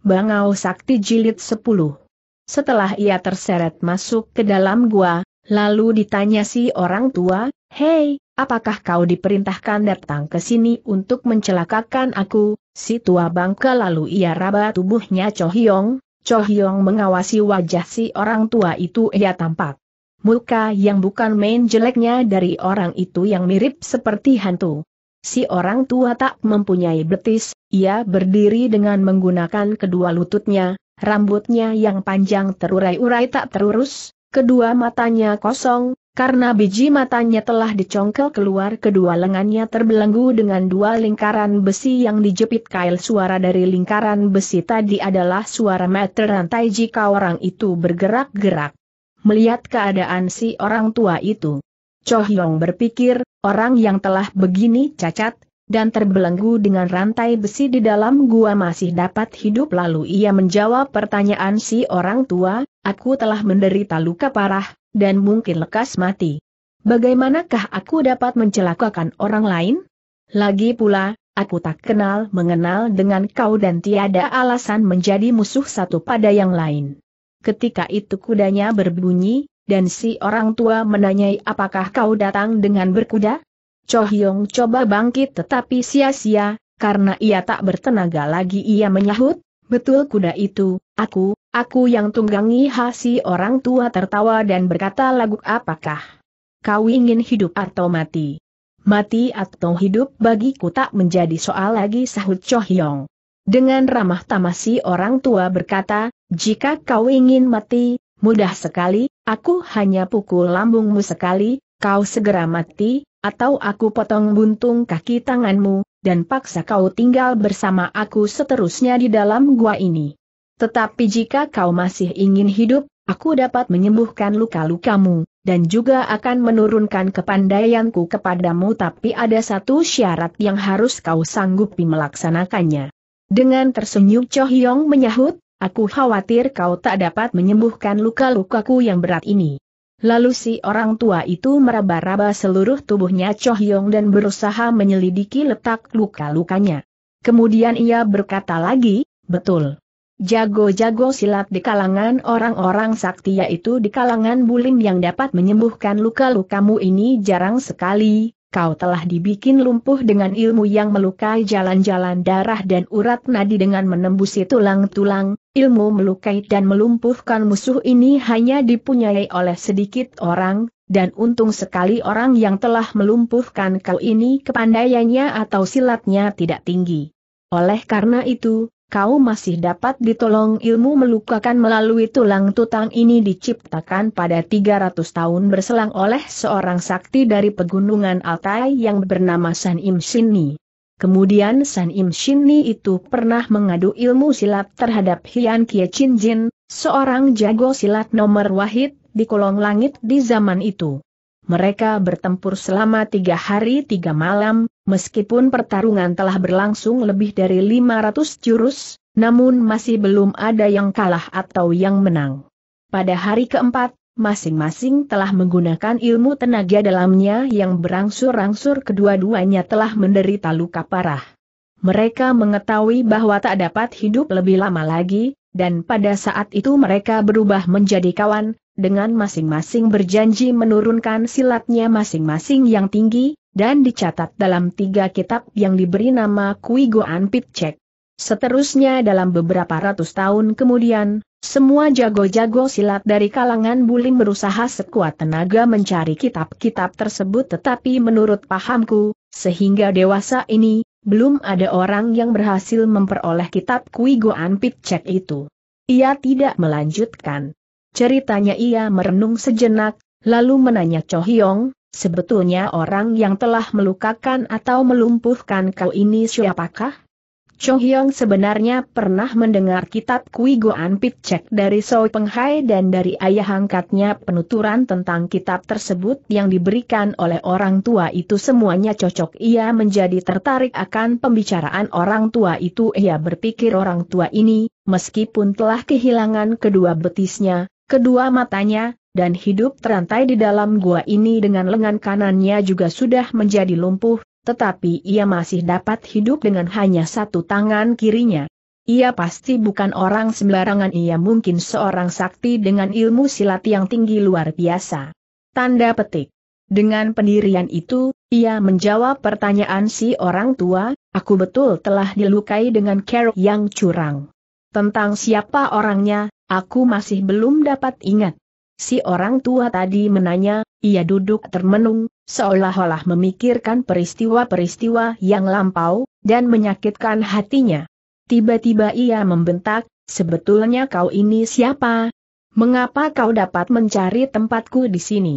Bangau Sakti Jilid 10. Setelah ia terseret masuk ke dalam gua, lalu ditanya si orang tua, Hei, apakah kau diperintahkan datang ke sini untuk mencelakakan aku, si tua bangka lalu ia raba tubuhnya Chohyong, Chohyong mengawasi wajah si orang tua itu ia tampak. Muka yang bukan main jeleknya dari orang itu yang mirip seperti hantu. Si orang tua tak mempunyai betis, ia berdiri dengan menggunakan kedua lututnya, rambutnya yang panjang terurai-urai tak terurus, kedua matanya kosong, karena biji matanya telah dicongkel keluar kedua lengannya terbelenggu dengan dua lingkaran besi yang dijepit kail suara dari lingkaran besi tadi adalah suara meter rantai jika orang itu bergerak-gerak. Melihat keadaan si orang tua itu, Cho Hyong berpikir, orang yang telah begini cacat, dan terbelenggu dengan rantai besi di dalam gua masih dapat hidup lalu ia menjawab pertanyaan si orang tua, aku telah menderita luka parah, dan mungkin lekas mati. Bagaimanakah aku dapat mencelakakan orang lain? Lagi pula, aku tak kenal mengenal dengan kau dan tiada alasan menjadi musuh satu pada yang lain. Ketika itu kudanya berbunyi, dan si orang tua menanyai apakah kau datang dengan berkuda? Cho Hyung coba bangkit tetapi sia-sia, karena ia tak bertenaga lagi ia menyahut, betul kuda itu, aku, aku yang tunggangi hasi orang tua tertawa dan berkata lagu apakah? Kau ingin hidup atau mati? Mati atau hidup bagiku tak menjadi soal lagi sahut Cho Hyong. Dengan ramah tamah si orang tua berkata, jika kau ingin mati, mudah sekali, aku hanya pukul lambungmu sekali, kau segera mati, atau aku potong buntung kaki tanganmu, dan paksa kau tinggal bersama aku seterusnya di dalam gua ini. Tetapi jika kau masih ingin hidup, aku dapat menyembuhkan luka-lukamu, dan juga akan menurunkan kepandaianku kepadamu tapi ada satu syarat yang harus kau sanggupi melaksanakannya. Dengan tersenyum Cho Hyong menyahut, aku khawatir kau tak dapat menyembuhkan luka-lukaku yang berat ini. Lalu si orang tua itu meraba-raba seluruh tubuhnya Cho Hyong dan berusaha menyelidiki letak luka-lukanya. Kemudian ia berkata lagi, betul. Jago-jago silat di kalangan orang-orang sakti yaitu di kalangan bulim yang dapat menyembuhkan luka-lukamu ini jarang sekali, kau telah dibikin lumpuh dengan ilmu yang melukai jalan-jalan darah dan urat nadi dengan menembusi tulang-tulang, ilmu melukai dan melumpuhkan musuh ini hanya dipunyai oleh sedikit orang, dan untung sekali orang yang telah melumpuhkan kau ini kepandaiannya atau silatnya tidak tinggi. Oleh karena itu, kau masih dapat ditolong ilmu melukakan melalui tulang tutang ini diciptakan pada 300 tahun berselang oleh seorang sakti dari pegunungan Altai yang bernama San Im Shinni. Kemudian San Im Shinni itu pernah mengadu ilmu silat terhadap Hian Kie Chin Jin, seorang jago silat nomor wahid di kolong langit di zaman itu. Mereka bertempur selama tiga hari tiga malam, meskipun pertarungan telah berlangsung lebih dari 500 jurus, namun masih belum ada yang kalah atau yang menang. Pada hari keempat, masing-masing telah menggunakan ilmu tenaga dalamnya yang berangsur-angsur kedua-duanya telah menderita luka parah. Mereka mengetahui bahwa tak dapat hidup lebih lama lagi, dan pada saat itu mereka berubah menjadi kawan, dengan masing-masing berjanji menurunkan silatnya masing-masing yang tinggi, dan dicatat dalam tiga kitab yang diberi nama Kui Goan Pitcek. Seterusnya dalam beberapa ratus tahun kemudian, semua jago-jago silat dari kalangan Bulim berusaha sekuat tenaga mencari kitab-kitab tersebut tetapi menurut pahamku, sehingga dewasa ini, belum ada orang yang berhasil memperoleh kitab Kui Goan Pitcek itu. Ia tidak melanjutkan. Ceritanya ia merenung sejenak, lalu menanya Cho Hyong, Sebetulnya orang yang telah melukakan atau melumpuhkan kau ini siapakah? Chong Hyong sebenarnya pernah mendengar kitab Kui Goan Pitcek dari Soi Penghai dan dari ayah angkatnya penuturan tentang kitab tersebut yang diberikan oleh orang tua itu semuanya cocok. Ia menjadi tertarik akan pembicaraan orang tua itu. Ia berpikir orang tua ini, meskipun telah kehilangan kedua betisnya, kedua matanya, dan hidup terantai di dalam gua ini dengan lengan kanannya juga sudah menjadi lumpuh, tetapi ia masih dapat hidup dengan hanya satu tangan kirinya. Ia pasti bukan orang sembarangan ia mungkin seorang sakti dengan ilmu silat yang tinggi luar biasa. Tanda petik. Dengan pendirian itu, ia menjawab pertanyaan si orang tua, aku betul telah dilukai dengan kerok yang curang. Tentang siapa orangnya, aku masih belum dapat ingat. Si orang tua tadi menanya, ia duduk termenung, seolah-olah memikirkan peristiwa-peristiwa yang lampau, dan menyakitkan hatinya. Tiba-tiba ia membentak, sebetulnya kau ini siapa? Mengapa kau dapat mencari tempatku di sini?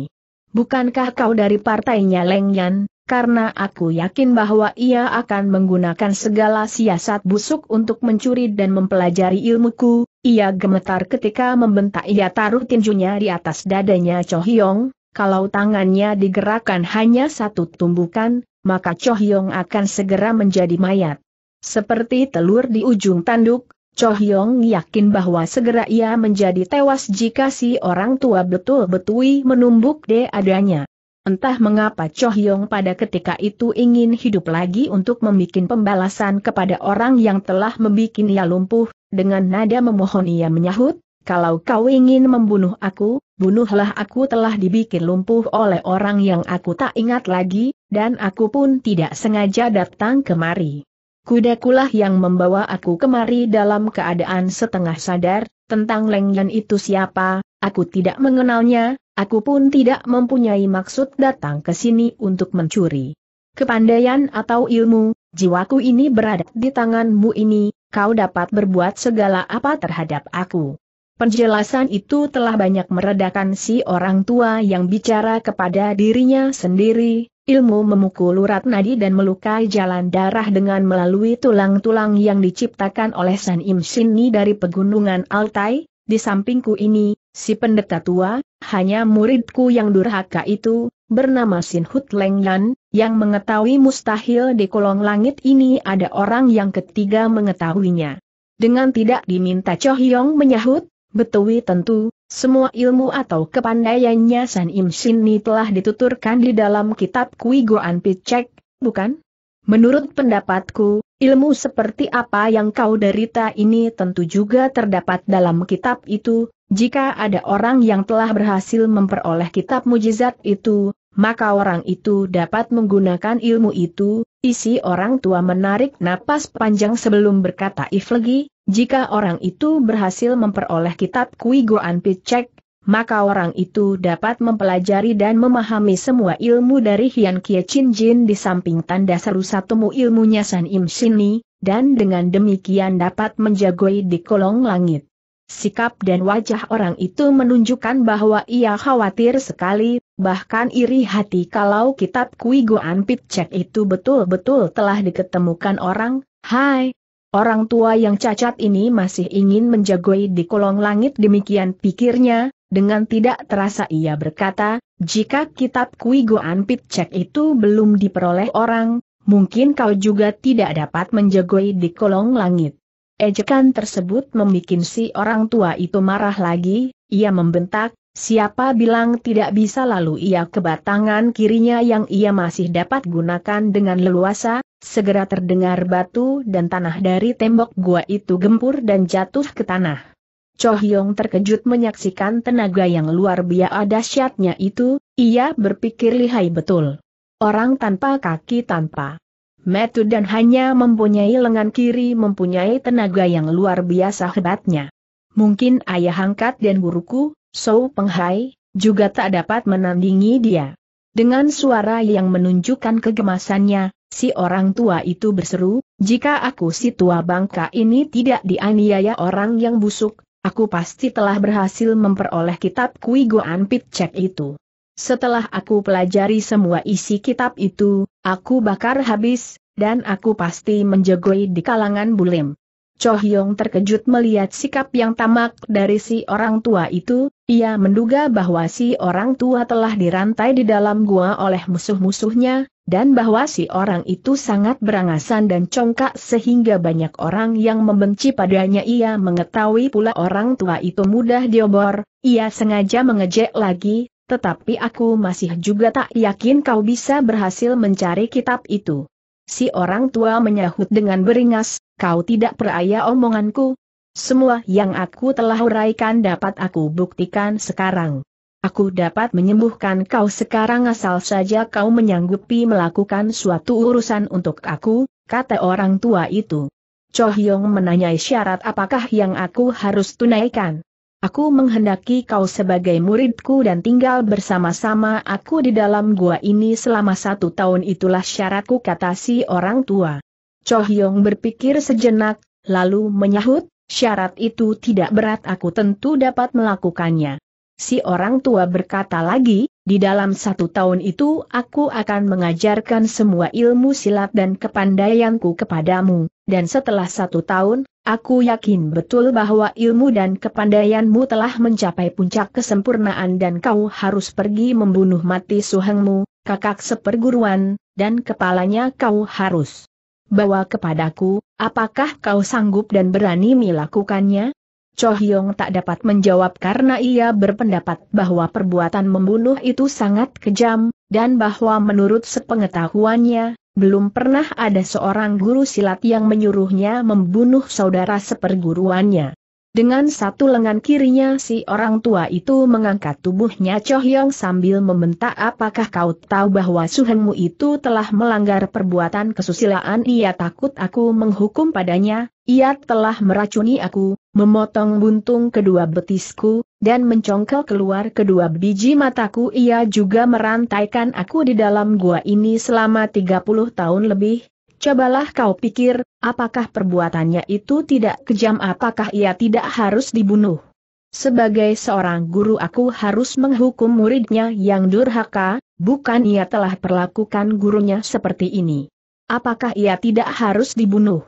Bukankah kau dari partainya Lengyan? Karena aku yakin bahwa ia akan menggunakan segala siasat busuk untuk mencuri dan mempelajari ilmuku, ia gemetar ketika membentak ia taruh tinjunya di atas dadanya Cho Hyong, kalau tangannya digerakkan hanya satu tumbukan, maka Cho Hyong akan segera menjadi mayat. Seperti telur di ujung tanduk, Cho Hyong yakin bahwa segera ia menjadi tewas jika si orang tua betul-betul menumbuk de adanya. Entah mengapa Choh Yong pada ketika itu ingin hidup lagi untuk membuat pembalasan kepada orang yang telah membuat ia lumpuh, dengan nada memohon ia menyahut, kalau kau ingin membunuh aku, bunuhlah aku telah dibikin lumpuh oleh orang yang aku tak ingat lagi, dan aku pun tidak sengaja datang kemari. Kudakulah yang membawa aku kemari dalam keadaan setengah sadar, tentang Leng itu siapa, aku tidak mengenalnya, Aku pun tidak mempunyai maksud datang ke sini untuk mencuri. Kepandaian atau ilmu, jiwaku ini berada di tanganmu ini, kau dapat berbuat segala apa terhadap aku. Penjelasan itu telah banyak meredakan si orang tua yang bicara kepada dirinya sendiri, ilmu memukul urat nadi dan melukai jalan darah dengan melalui tulang-tulang yang diciptakan oleh San Im Ni dari pegunungan Altai, di sampingku ini, si pendeta tua, hanya muridku yang durhaka itu, bernama Sin Hut Leng Yan, yang mengetahui mustahil di kolong langit ini ada orang yang ketiga mengetahuinya. Dengan tidak diminta Cho Hyong menyahut, betui tentu, semua ilmu atau kepandaiannya San Im Sin ini telah dituturkan di dalam kitab Kui Goan Picek, bukan? Menurut pendapatku, ilmu seperti apa yang kau derita ini tentu juga terdapat dalam kitab itu, jika ada orang yang telah berhasil memperoleh kitab mujizat itu, maka orang itu dapat menggunakan ilmu itu, isi orang tua menarik napas panjang sebelum berkata if lagi, jika orang itu berhasil memperoleh kitab Kui Goan Picek, maka orang itu dapat mempelajari dan memahami semua ilmu dari Hian Kie Chin Jin di samping tanda seru satumu ilmunya San Im Sini, dan dengan demikian dapat menjagoi di kolong langit. Sikap dan wajah orang itu menunjukkan bahwa ia khawatir sekali, bahkan iri hati kalau kitab Kui Goan Pitcek itu betul-betul telah diketemukan orang, hai, Orang tua yang cacat ini masih ingin menjagoi di kolong langit demikian pikirnya, dengan tidak terasa ia berkata, jika kitab Kui Goan Cek itu belum diperoleh orang, mungkin kau juga tidak dapat menjegoi di kolong langit. Ejekan tersebut membuat si orang tua itu marah lagi, ia membentak, siapa bilang tidak bisa lalu ia ke batangan kirinya yang ia masih dapat gunakan dengan leluasa, segera terdengar batu dan tanah dari tembok gua itu gempur dan jatuh ke tanah. Cho Hyong terkejut menyaksikan tenaga yang luar biasa dahsyatnya itu, ia berpikir lihai betul. Orang tanpa kaki tanpa metu dan hanya mempunyai lengan kiri mempunyai tenaga yang luar biasa hebatnya. Mungkin ayah angkat dan guruku, Sou Penghai, juga tak dapat menandingi dia. Dengan suara yang menunjukkan kegemasannya, si orang tua itu berseru, jika aku si tua bangka ini tidak dianiaya orang yang busuk, Aku pasti telah berhasil memperoleh kitab Kui Goan Pitcek itu. Setelah aku pelajari semua isi kitab itu, aku bakar habis, dan aku pasti menjegoi di kalangan bulim. Cho Hyong terkejut melihat sikap yang tamak dari si orang tua itu, ia menduga bahwa si orang tua telah dirantai di dalam gua oleh musuh-musuhnya, dan bahwa si orang itu sangat berangasan dan congkak sehingga banyak orang yang membenci padanya ia mengetahui pula orang tua itu mudah diobor, ia sengaja mengejek lagi, tetapi aku masih juga tak yakin kau bisa berhasil mencari kitab itu. Si orang tua menyahut dengan beringas, kau tidak peraya omonganku? Semua yang aku telah uraikan dapat aku buktikan sekarang. Aku dapat menyembuhkan kau sekarang asal saja kau menyanggupi melakukan suatu urusan untuk aku, kata orang tua itu. Cho Hyong menanyai syarat apakah yang aku harus tunaikan. Aku menghendaki kau sebagai muridku dan tinggal bersama-sama aku di dalam gua ini selama satu tahun itulah syaratku kata si orang tua. Cho Yong berpikir sejenak, lalu menyahut, syarat itu tidak berat aku tentu dapat melakukannya. Si orang tua berkata lagi, di dalam satu tahun itu aku akan mengajarkan semua ilmu silat dan kepandaianku kepadamu, dan setelah satu tahun, Aku yakin betul bahwa ilmu dan kepandaianmu telah mencapai puncak kesempurnaan dan kau harus pergi membunuh mati suhengmu, kakak seperguruan, dan kepalanya kau harus bawa kepadaku, apakah kau sanggup dan berani melakukannya? Cho Hyong tak dapat menjawab karena ia berpendapat bahwa perbuatan membunuh itu sangat kejam, dan bahwa menurut sepengetahuannya, belum pernah ada seorang guru silat yang menyuruhnya membunuh saudara seperguruannya. Dengan satu lengan kirinya si orang tua itu mengangkat tubuhnya Choh Yong sambil membentak apakah kau tahu bahwa suhenmu itu telah melanggar perbuatan kesusilaan ia takut aku menghukum padanya, ia telah meracuni aku, memotong buntung kedua betisku, dan mencongkel keluar kedua biji mataku ia juga merantaikan aku di dalam gua ini selama 30 tahun lebih, Cobalah kau pikir, apakah perbuatannya itu tidak kejam apakah ia tidak harus dibunuh. Sebagai seorang guru aku harus menghukum muridnya yang durhaka, bukan ia telah perlakukan gurunya seperti ini. Apakah ia tidak harus dibunuh?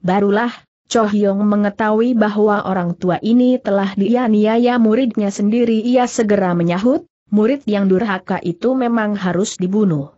Barulah, Cho Hyong mengetahui bahwa orang tua ini telah dianiaya muridnya sendiri ia segera menyahut, murid yang durhaka itu memang harus dibunuh.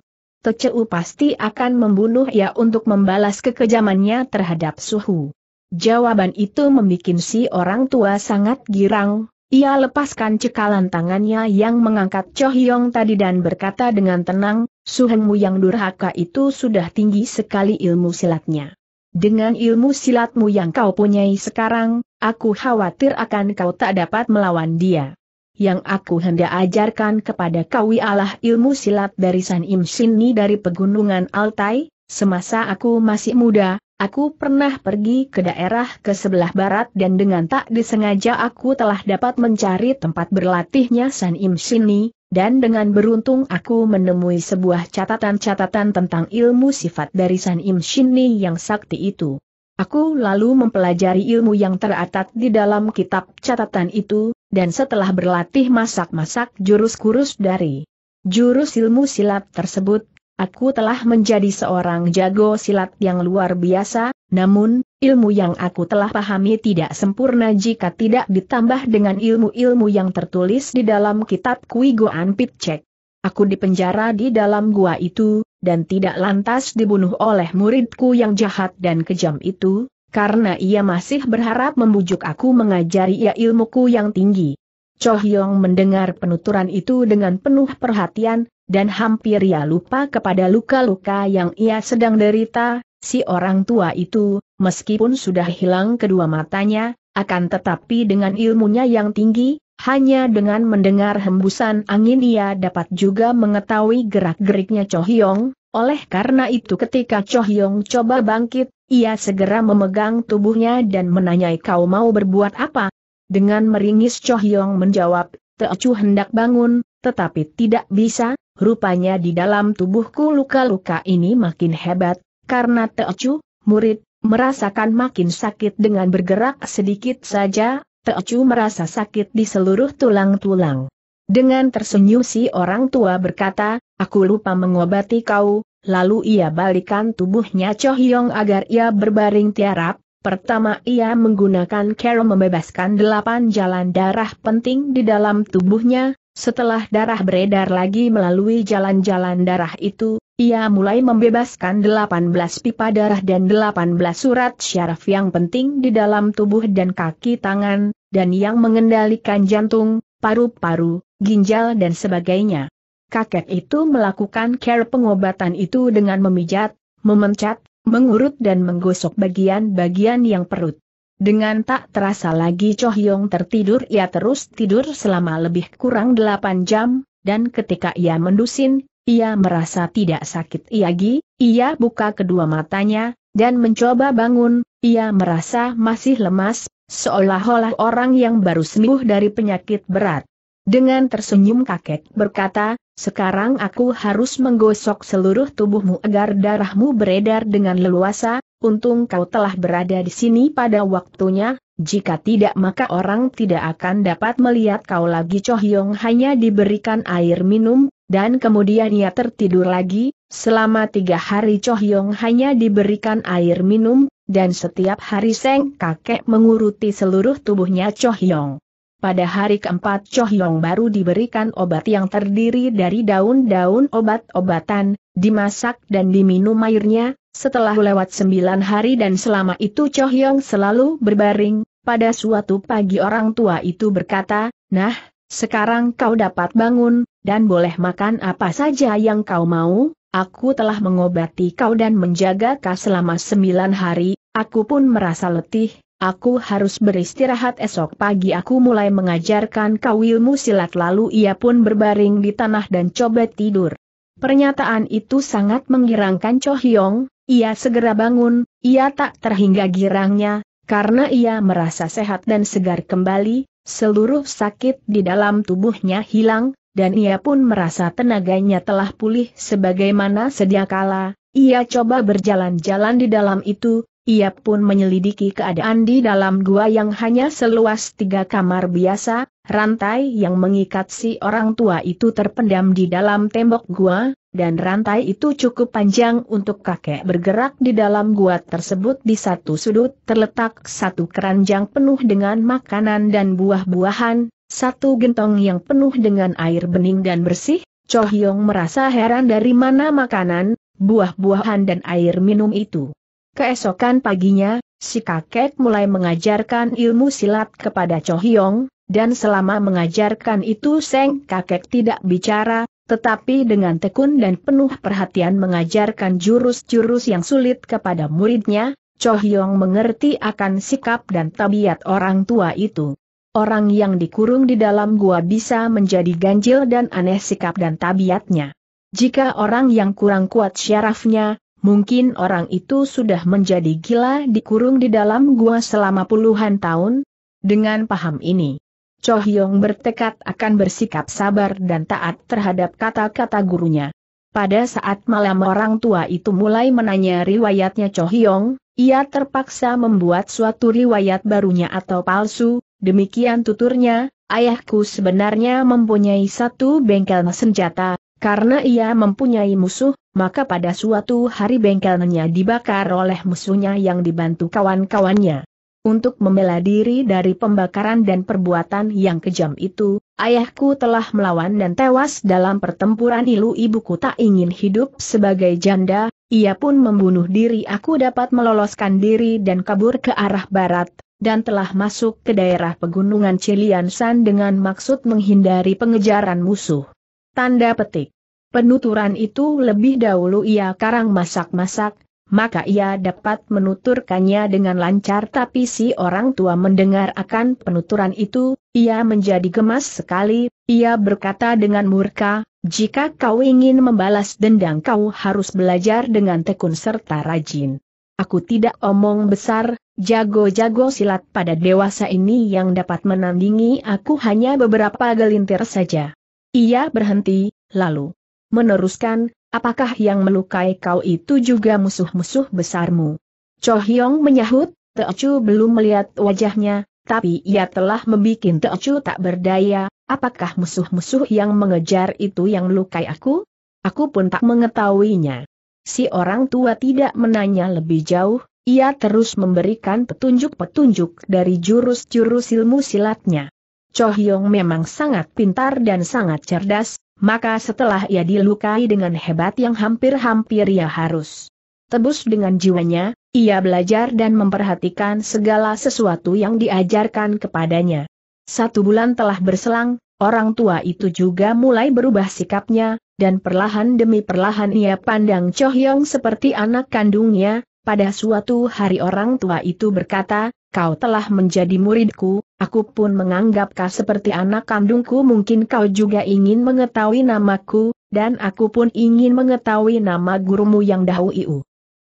Teceu pasti akan membunuh ia untuk membalas kekejamannya terhadap Suhu. Jawaban itu membuat si orang tua sangat girang, ia lepaskan cekalan tangannya yang mengangkat Cho Hyong tadi dan berkata dengan tenang, "Suhengmu yang durhaka itu sudah tinggi sekali ilmu silatnya. Dengan ilmu silatmu yang kau punyai sekarang, aku khawatir akan kau tak dapat melawan dia yang aku hendak ajarkan kepada kau ialah ilmu silat dari San Im Sini dari pegunungan Altai, semasa aku masih muda, aku pernah pergi ke daerah ke sebelah barat dan dengan tak disengaja aku telah dapat mencari tempat berlatihnya San Im Sini, dan dengan beruntung aku menemui sebuah catatan-catatan tentang ilmu sifat dari San Im Sini yang sakti itu. Aku lalu mempelajari ilmu yang teratat di dalam kitab catatan itu, dan setelah berlatih masak-masak jurus kurus dari jurus ilmu silat tersebut, aku telah menjadi seorang jago silat yang luar biasa, namun, ilmu yang aku telah pahami tidak sempurna jika tidak ditambah dengan ilmu-ilmu yang tertulis di dalam kitab Kui Goan Pitcek. Aku dipenjara di dalam gua itu, dan tidak lantas dibunuh oleh muridku yang jahat dan kejam itu, karena ia masih berharap membujuk aku mengajari ia ilmuku yang tinggi. Cho Hyong mendengar penuturan itu dengan penuh perhatian, dan hampir ia lupa kepada luka-luka yang ia sedang derita, si orang tua itu, meskipun sudah hilang kedua matanya, akan tetapi dengan ilmunya yang tinggi, hanya dengan mendengar hembusan angin ia dapat juga mengetahui gerak-geriknya Cho Hyong, oleh karena itu ketika Cho Hyong coba bangkit, ia segera memegang tubuhnya dan menanyai kau mau berbuat apa? Dengan meringis Cho Hyong menjawab, Teocu hendak bangun, tetapi tidak bisa, rupanya di dalam tubuhku luka-luka ini makin hebat, karena Teocu, murid, merasakan makin sakit dengan bergerak sedikit saja, Teocu merasa sakit di seluruh tulang-tulang. Dengan tersenyum si orang tua berkata, aku lupa mengobati kau, Lalu ia balikan tubuhnya Cho Hyong agar ia berbaring tiarap, Pertama ia menggunakan cara membebaskan delapan jalan darah penting di dalam tubuhnya, setelah darah beredar lagi melalui jalan-jalan darah itu, ia mulai membebaskan delapan belas pipa darah dan delapan belas surat syaraf yang penting di dalam tubuh dan kaki tangan, dan yang mengendalikan jantung, paru-paru, ginjal dan sebagainya kakek itu melakukan care pengobatan itu dengan memijat, memencet, mengurut dan menggosok bagian-bagian yang perut. Dengan tak terasa lagi Choh Yong tertidur ia terus tidur selama lebih kurang 8 jam, dan ketika ia mendusin, ia merasa tidak sakit lagi, ia buka kedua matanya, dan mencoba bangun, ia merasa masih lemas, seolah-olah orang yang baru sembuh dari penyakit berat. Dengan tersenyum kakek berkata, sekarang aku harus menggosok seluruh tubuhmu agar darahmu beredar dengan leluasa, untung kau telah berada di sini pada waktunya, jika tidak maka orang tidak akan dapat melihat kau lagi Choh Yong hanya diberikan air minum, dan kemudian ia tertidur lagi, selama tiga hari Choh Yong hanya diberikan air minum, dan setiap hari Seng kakek menguruti seluruh tubuhnya Choh Yong. Pada hari keempat Chohyong baru diberikan obat yang terdiri dari daun-daun obat-obatan, dimasak dan diminum airnya, setelah lewat sembilan hari dan selama itu Chohyong selalu berbaring, pada suatu pagi orang tua itu berkata, Nah, sekarang kau dapat bangun, dan boleh makan apa saja yang kau mau, aku telah mengobati kau dan menjaga kau selama sembilan hari, aku pun merasa letih, Aku harus beristirahat esok pagi aku mulai mengajarkan kau ilmu silat lalu ia pun berbaring di tanah dan coba tidur. Pernyataan itu sangat menggirangkan Cho Hyong, ia segera bangun, ia tak terhingga girangnya, karena ia merasa sehat dan segar kembali, seluruh sakit di dalam tubuhnya hilang, dan ia pun merasa tenaganya telah pulih sebagaimana sedia kala, ia coba berjalan-jalan di dalam itu, ia pun menyelidiki keadaan di dalam gua yang hanya seluas tiga kamar biasa, rantai yang mengikat si orang tua itu terpendam di dalam tembok gua, dan rantai itu cukup panjang untuk kakek bergerak di dalam gua tersebut di satu sudut terletak satu keranjang penuh dengan makanan dan buah-buahan, satu gentong yang penuh dengan air bening dan bersih, Cho Hyong merasa heran dari mana makanan, buah-buahan dan air minum itu. Keesokan paginya, si kakek mulai mengajarkan ilmu silat kepada Cho Hyong, dan selama mengajarkan itu Seng kakek tidak bicara, tetapi dengan tekun dan penuh perhatian mengajarkan jurus-jurus yang sulit kepada muridnya, Cho Hyong mengerti akan sikap dan tabiat orang tua itu. Orang yang dikurung di dalam gua bisa menjadi ganjil dan aneh sikap dan tabiatnya. Jika orang yang kurang kuat syarafnya, Mungkin orang itu sudah menjadi gila dikurung di dalam gua selama puluhan tahun? Dengan paham ini, Cho Hyong bertekad akan bersikap sabar dan taat terhadap kata-kata gurunya. Pada saat malam orang tua itu mulai menanya riwayatnya Cho Hyong, ia terpaksa membuat suatu riwayat barunya atau palsu, demikian tuturnya, ayahku sebenarnya mempunyai satu bengkel senjata, karena ia mempunyai musuh, maka pada suatu hari bengkelnya dibakar oleh musuhnya yang dibantu kawan-kawannya. Untuk membela diri dari pembakaran dan perbuatan yang kejam itu, ayahku telah melawan dan tewas dalam pertempuran ilu ibuku tak ingin hidup sebagai janda, ia pun membunuh diri aku dapat meloloskan diri dan kabur ke arah barat, dan telah masuk ke daerah pegunungan Ciliansan dengan maksud menghindari pengejaran musuh. Tanda petik Penuturan itu lebih dahulu ia karang masak-masak, maka ia dapat menuturkannya dengan lancar tapi si orang tua mendengar akan penuturan itu, ia menjadi gemas sekali, ia berkata dengan murka, jika kau ingin membalas dendang, kau harus belajar dengan tekun serta rajin. Aku tidak omong besar, jago-jago silat pada dewasa ini yang dapat menandingi aku hanya beberapa gelintir saja. Ia berhenti, lalu meneruskan, apakah yang melukai kau itu juga musuh-musuh besarmu? Cho Hyong menyahut, Teochu belum melihat wajahnya, tapi ia telah membuat Teochu tak berdaya, apakah musuh-musuh yang mengejar itu yang melukai aku? Aku pun tak mengetahuinya. Si orang tua tidak menanya lebih jauh, ia terus memberikan petunjuk-petunjuk dari jurus-jurus ilmu silatnya. Cho Hyong memang sangat pintar dan sangat cerdas, maka setelah ia dilukai dengan hebat yang hampir-hampir ia harus tebus dengan jiwanya, ia belajar dan memperhatikan segala sesuatu yang diajarkan kepadanya. Satu bulan telah berselang, orang tua itu juga mulai berubah sikapnya, dan perlahan demi perlahan ia pandang Chohyong seperti anak kandungnya, pada suatu hari orang tua itu berkata, kau telah menjadi muridku, Aku pun menganggap kau seperti anak kandungku mungkin kau juga ingin mengetahui namaku, dan aku pun ingin mengetahui nama gurumu yang dahulu itu.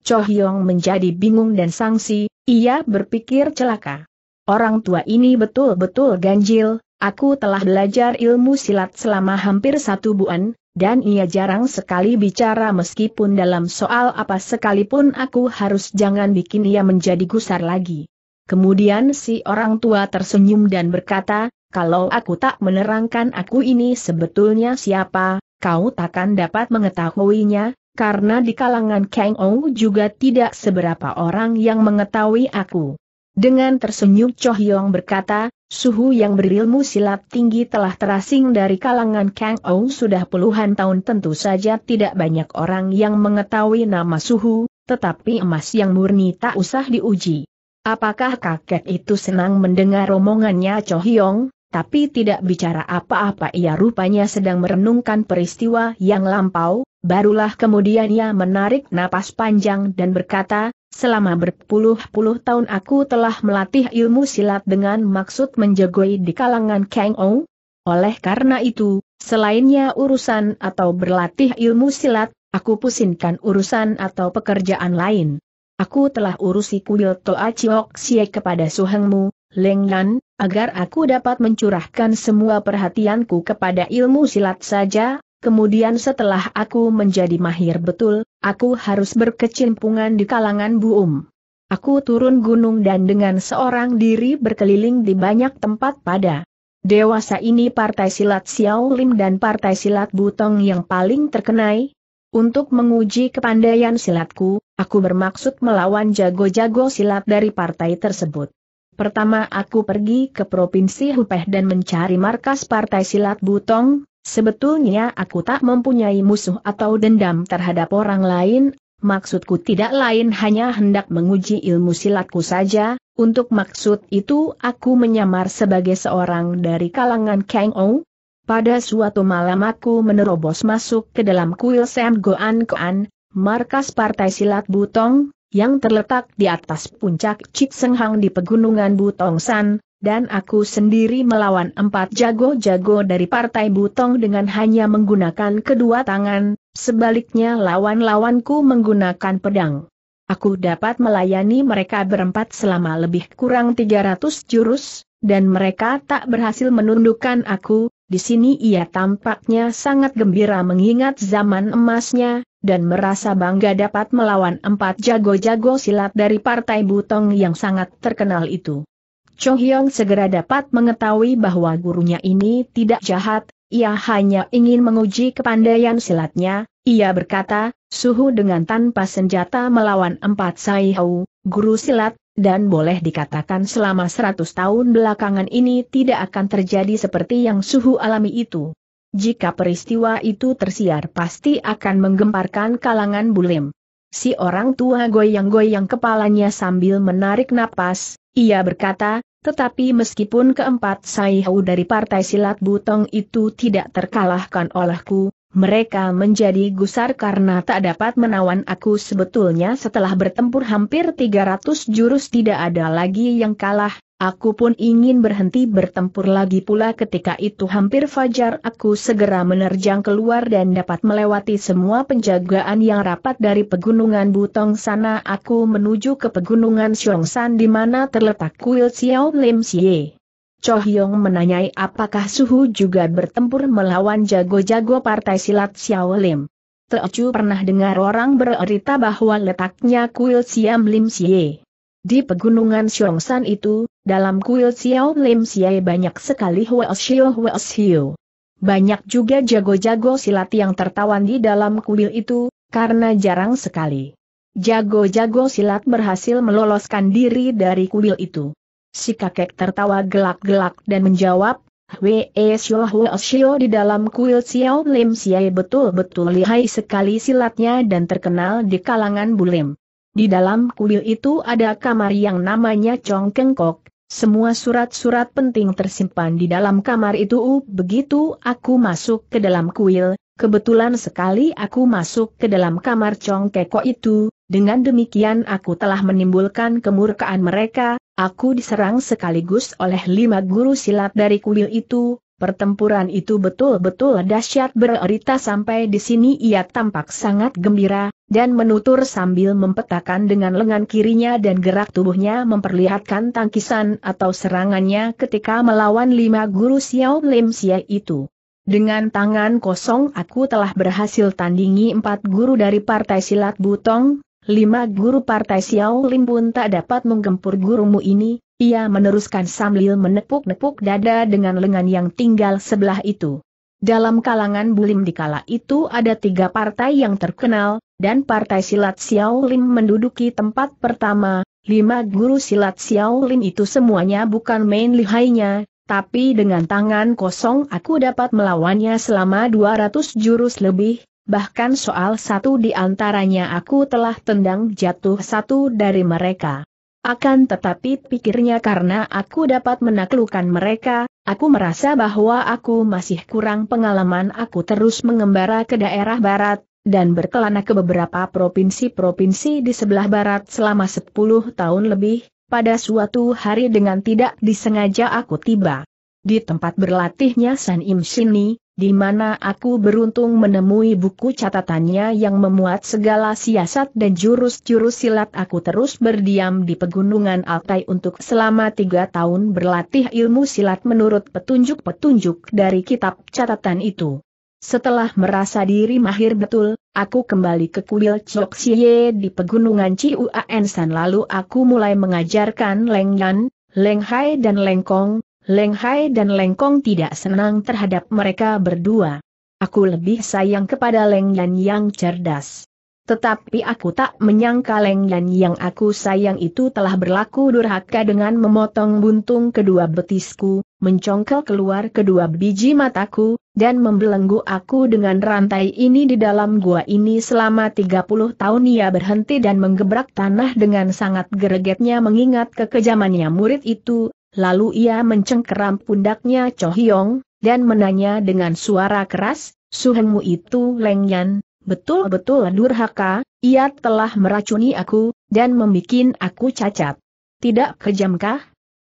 Cho Hyong menjadi bingung dan sangsi, ia berpikir celaka. Orang tua ini betul-betul ganjil, aku telah belajar ilmu silat selama hampir satu bulan, dan ia jarang sekali bicara meskipun dalam soal apa sekalipun aku harus jangan bikin ia menjadi gusar lagi. Kemudian si orang tua tersenyum dan berkata, kalau aku tak menerangkan aku ini sebetulnya siapa, kau takkan dapat mengetahuinya, karena di kalangan Kang Ou juga tidak seberapa orang yang mengetahui aku. Dengan tersenyum Cho Hyong berkata, suhu yang berilmu silat tinggi telah terasing dari kalangan Kang Ou sudah puluhan tahun tentu saja tidak banyak orang yang mengetahui nama suhu, tetapi emas yang murni tak usah diuji. Apakah kakek itu senang mendengar omongannya Cho Hyong, tapi tidak bicara apa-apa ia rupanya sedang merenungkan peristiwa yang lampau, barulah kemudian ia menarik napas panjang dan berkata, selama berpuluh-puluh tahun aku telah melatih ilmu silat dengan maksud menjagoi di kalangan Kang Ong. Oleh karena itu, selainnya urusan atau berlatih ilmu silat, aku pusingkan urusan atau pekerjaan lain. Aku telah urusi kuil Toa Chiok Sie kepada Suhengmu, Leng agar aku dapat mencurahkan semua perhatianku kepada ilmu silat saja, kemudian setelah aku menjadi mahir betul, aku harus berkecimpungan di kalangan buum. Aku turun gunung dan dengan seorang diri berkeliling di banyak tempat pada dewasa ini partai silat Xiao Lim dan partai silat Butong yang paling terkenai. Untuk menguji kepandaian silatku, Aku bermaksud melawan jago-jago silat dari partai tersebut. Pertama aku pergi ke Provinsi Hupeh dan mencari markas partai silat Butong, sebetulnya aku tak mempunyai musuh atau dendam terhadap orang lain, maksudku tidak lain hanya hendak menguji ilmu silatku saja, untuk maksud itu aku menyamar sebagai seorang dari kalangan Kang Ou, pada suatu malam aku menerobos masuk ke dalam kuil Sam Goan Koan, markas Partai Silat Butong, yang terletak di atas puncak Cik Senghang di Pegunungan Butongsan, dan aku sendiri melawan empat jago-jago dari Partai Butong dengan hanya menggunakan kedua tangan, sebaliknya lawan-lawanku menggunakan pedang. Aku dapat melayani mereka berempat selama lebih kurang 300 jurus, dan mereka tak berhasil menundukkan aku, di sini ia tampaknya sangat gembira mengingat zaman emasnya, dan merasa bangga dapat melawan empat jago-jago silat dari partai Butong yang sangat terkenal itu. Cho Hyong segera dapat mengetahui bahwa gurunya ini tidak jahat, ia hanya ingin menguji kepandaian silatnya, ia berkata, suhu dengan tanpa senjata melawan empat Saihau, guru silat, dan boleh dikatakan selama 100 tahun belakangan ini tidak akan terjadi seperti yang suhu alami itu. Jika peristiwa itu tersiar pasti akan menggemparkan kalangan bulim. Si orang tua goyang-goyang kepalanya sambil menarik napas, ia berkata, tetapi meskipun keempat saihau dari partai silat butong itu tidak terkalahkan olehku, mereka menjadi gusar karena tak dapat menawan aku sebetulnya setelah bertempur hampir 300 jurus tidak ada lagi yang kalah, aku pun ingin berhenti bertempur lagi pula ketika itu hampir fajar aku segera menerjang keluar dan dapat melewati semua penjagaan yang rapat dari pegunungan Butong sana aku menuju ke pegunungan Xiongsan di mana terletak kuil Xiao Lim Xie. Cho menanyai apakah Suhu juga bertempur melawan jago-jago partai silat Xiao Lim. pernah dengar orang bercerita bahwa letaknya kuil Siam Lim Xie. Di pegunungan Xiongsan itu, dalam kuil Xiao Lim Xie banyak sekali Huoxiu Huoxiu. Banyak juga jago-jago silat yang tertawan di dalam kuil itu, karena jarang sekali. Jago-jago silat berhasil meloloskan diri dari kuil itu. Si kakek tertawa gelak-gelak dan menjawab, Wee eh, Xiao Hua oh, Xiao di dalam kuil Xiao Lim Xiai betul-betul lihai sekali silatnya dan terkenal di kalangan bulim. Di dalam kuil itu ada kamar yang namanya Chong Kengkok. Semua surat-surat penting tersimpan di dalam kamar itu. Begitu aku masuk ke dalam kuil, kebetulan sekali aku masuk ke dalam kamar Chong Kengkok itu. Dengan demikian aku telah menimbulkan kemurkaan mereka, Aku diserang sekaligus oleh lima guru silat dari kuil itu, pertempuran itu betul-betul dahsyat bererita sampai di sini ia tampak sangat gembira, dan menutur sambil mempetakan dengan lengan kirinya dan gerak tubuhnya memperlihatkan tangkisan atau serangannya ketika melawan lima guru Xiao Lim Xie itu. Dengan tangan kosong aku telah berhasil tandingi empat guru dari partai silat Butong, Lima guru partai Xiao Lim pun tak dapat menggempur gurumu ini, ia meneruskan sambil menepuk-nepuk dada dengan lengan yang tinggal sebelah itu. Dalam kalangan bulim di kala itu ada tiga partai yang terkenal, dan partai silat Xiao Lim menduduki tempat pertama, lima guru silat Xiao Lim itu semuanya bukan main lihainya, tapi dengan tangan kosong aku dapat melawannya selama 200 jurus lebih, bahkan soal satu di antaranya aku telah tendang jatuh satu dari mereka. Akan tetapi pikirnya karena aku dapat menaklukkan mereka, aku merasa bahwa aku masih kurang pengalaman aku terus mengembara ke daerah barat, dan berkelana ke beberapa provinsi-provinsi di sebelah barat selama 10 tahun lebih, pada suatu hari dengan tidak disengaja aku tiba. Di tempat berlatihnya San Im Sini, di mana aku beruntung menemui buku catatannya yang memuat segala siasat dan jurus-jurus silat aku terus berdiam di pegunungan Altai untuk selama tiga tahun berlatih ilmu silat menurut petunjuk-petunjuk dari kitab catatan itu. Setelah merasa diri mahir betul, aku kembali ke kuil Chokxie di pegunungan Ciuan lalu aku mulai mengajarkan Leng Yan, Leng Hai dan Leng Kong, Leng Hai dan Leng Kong tidak senang terhadap mereka berdua. Aku lebih sayang kepada Leng Yan yang cerdas. Tetapi aku tak menyangka Leng Yan yang aku sayang itu telah berlaku durhaka dengan memotong buntung kedua betisku, mencongkel keluar kedua biji mataku, dan membelenggu aku dengan rantai ini di dalam gua ini selama 30 tahun ia berhenti dan menggebrak tanah dengan sangat geregetnya mengingat kekejamannya murid itu, lalu ia mencengkeram pundaknya Cho Hyong, dan menanya dengan suara keras, Suhengmu itu Leng Yan, betul-betul durhaka, ia telah meracuni aku, dan membuat aku cacat. Tidak kejamkah?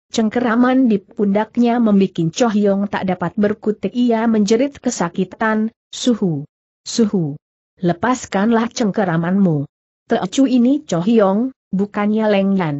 Cengkeraman di pundaknya membuat Cho Hyong tak dapat berkutik ia menjerit kesakitan, suhu, suhu. Lepaskanlah cengkeramanmu. Teocu ini Cho Hyong, bukannya Leng Yan.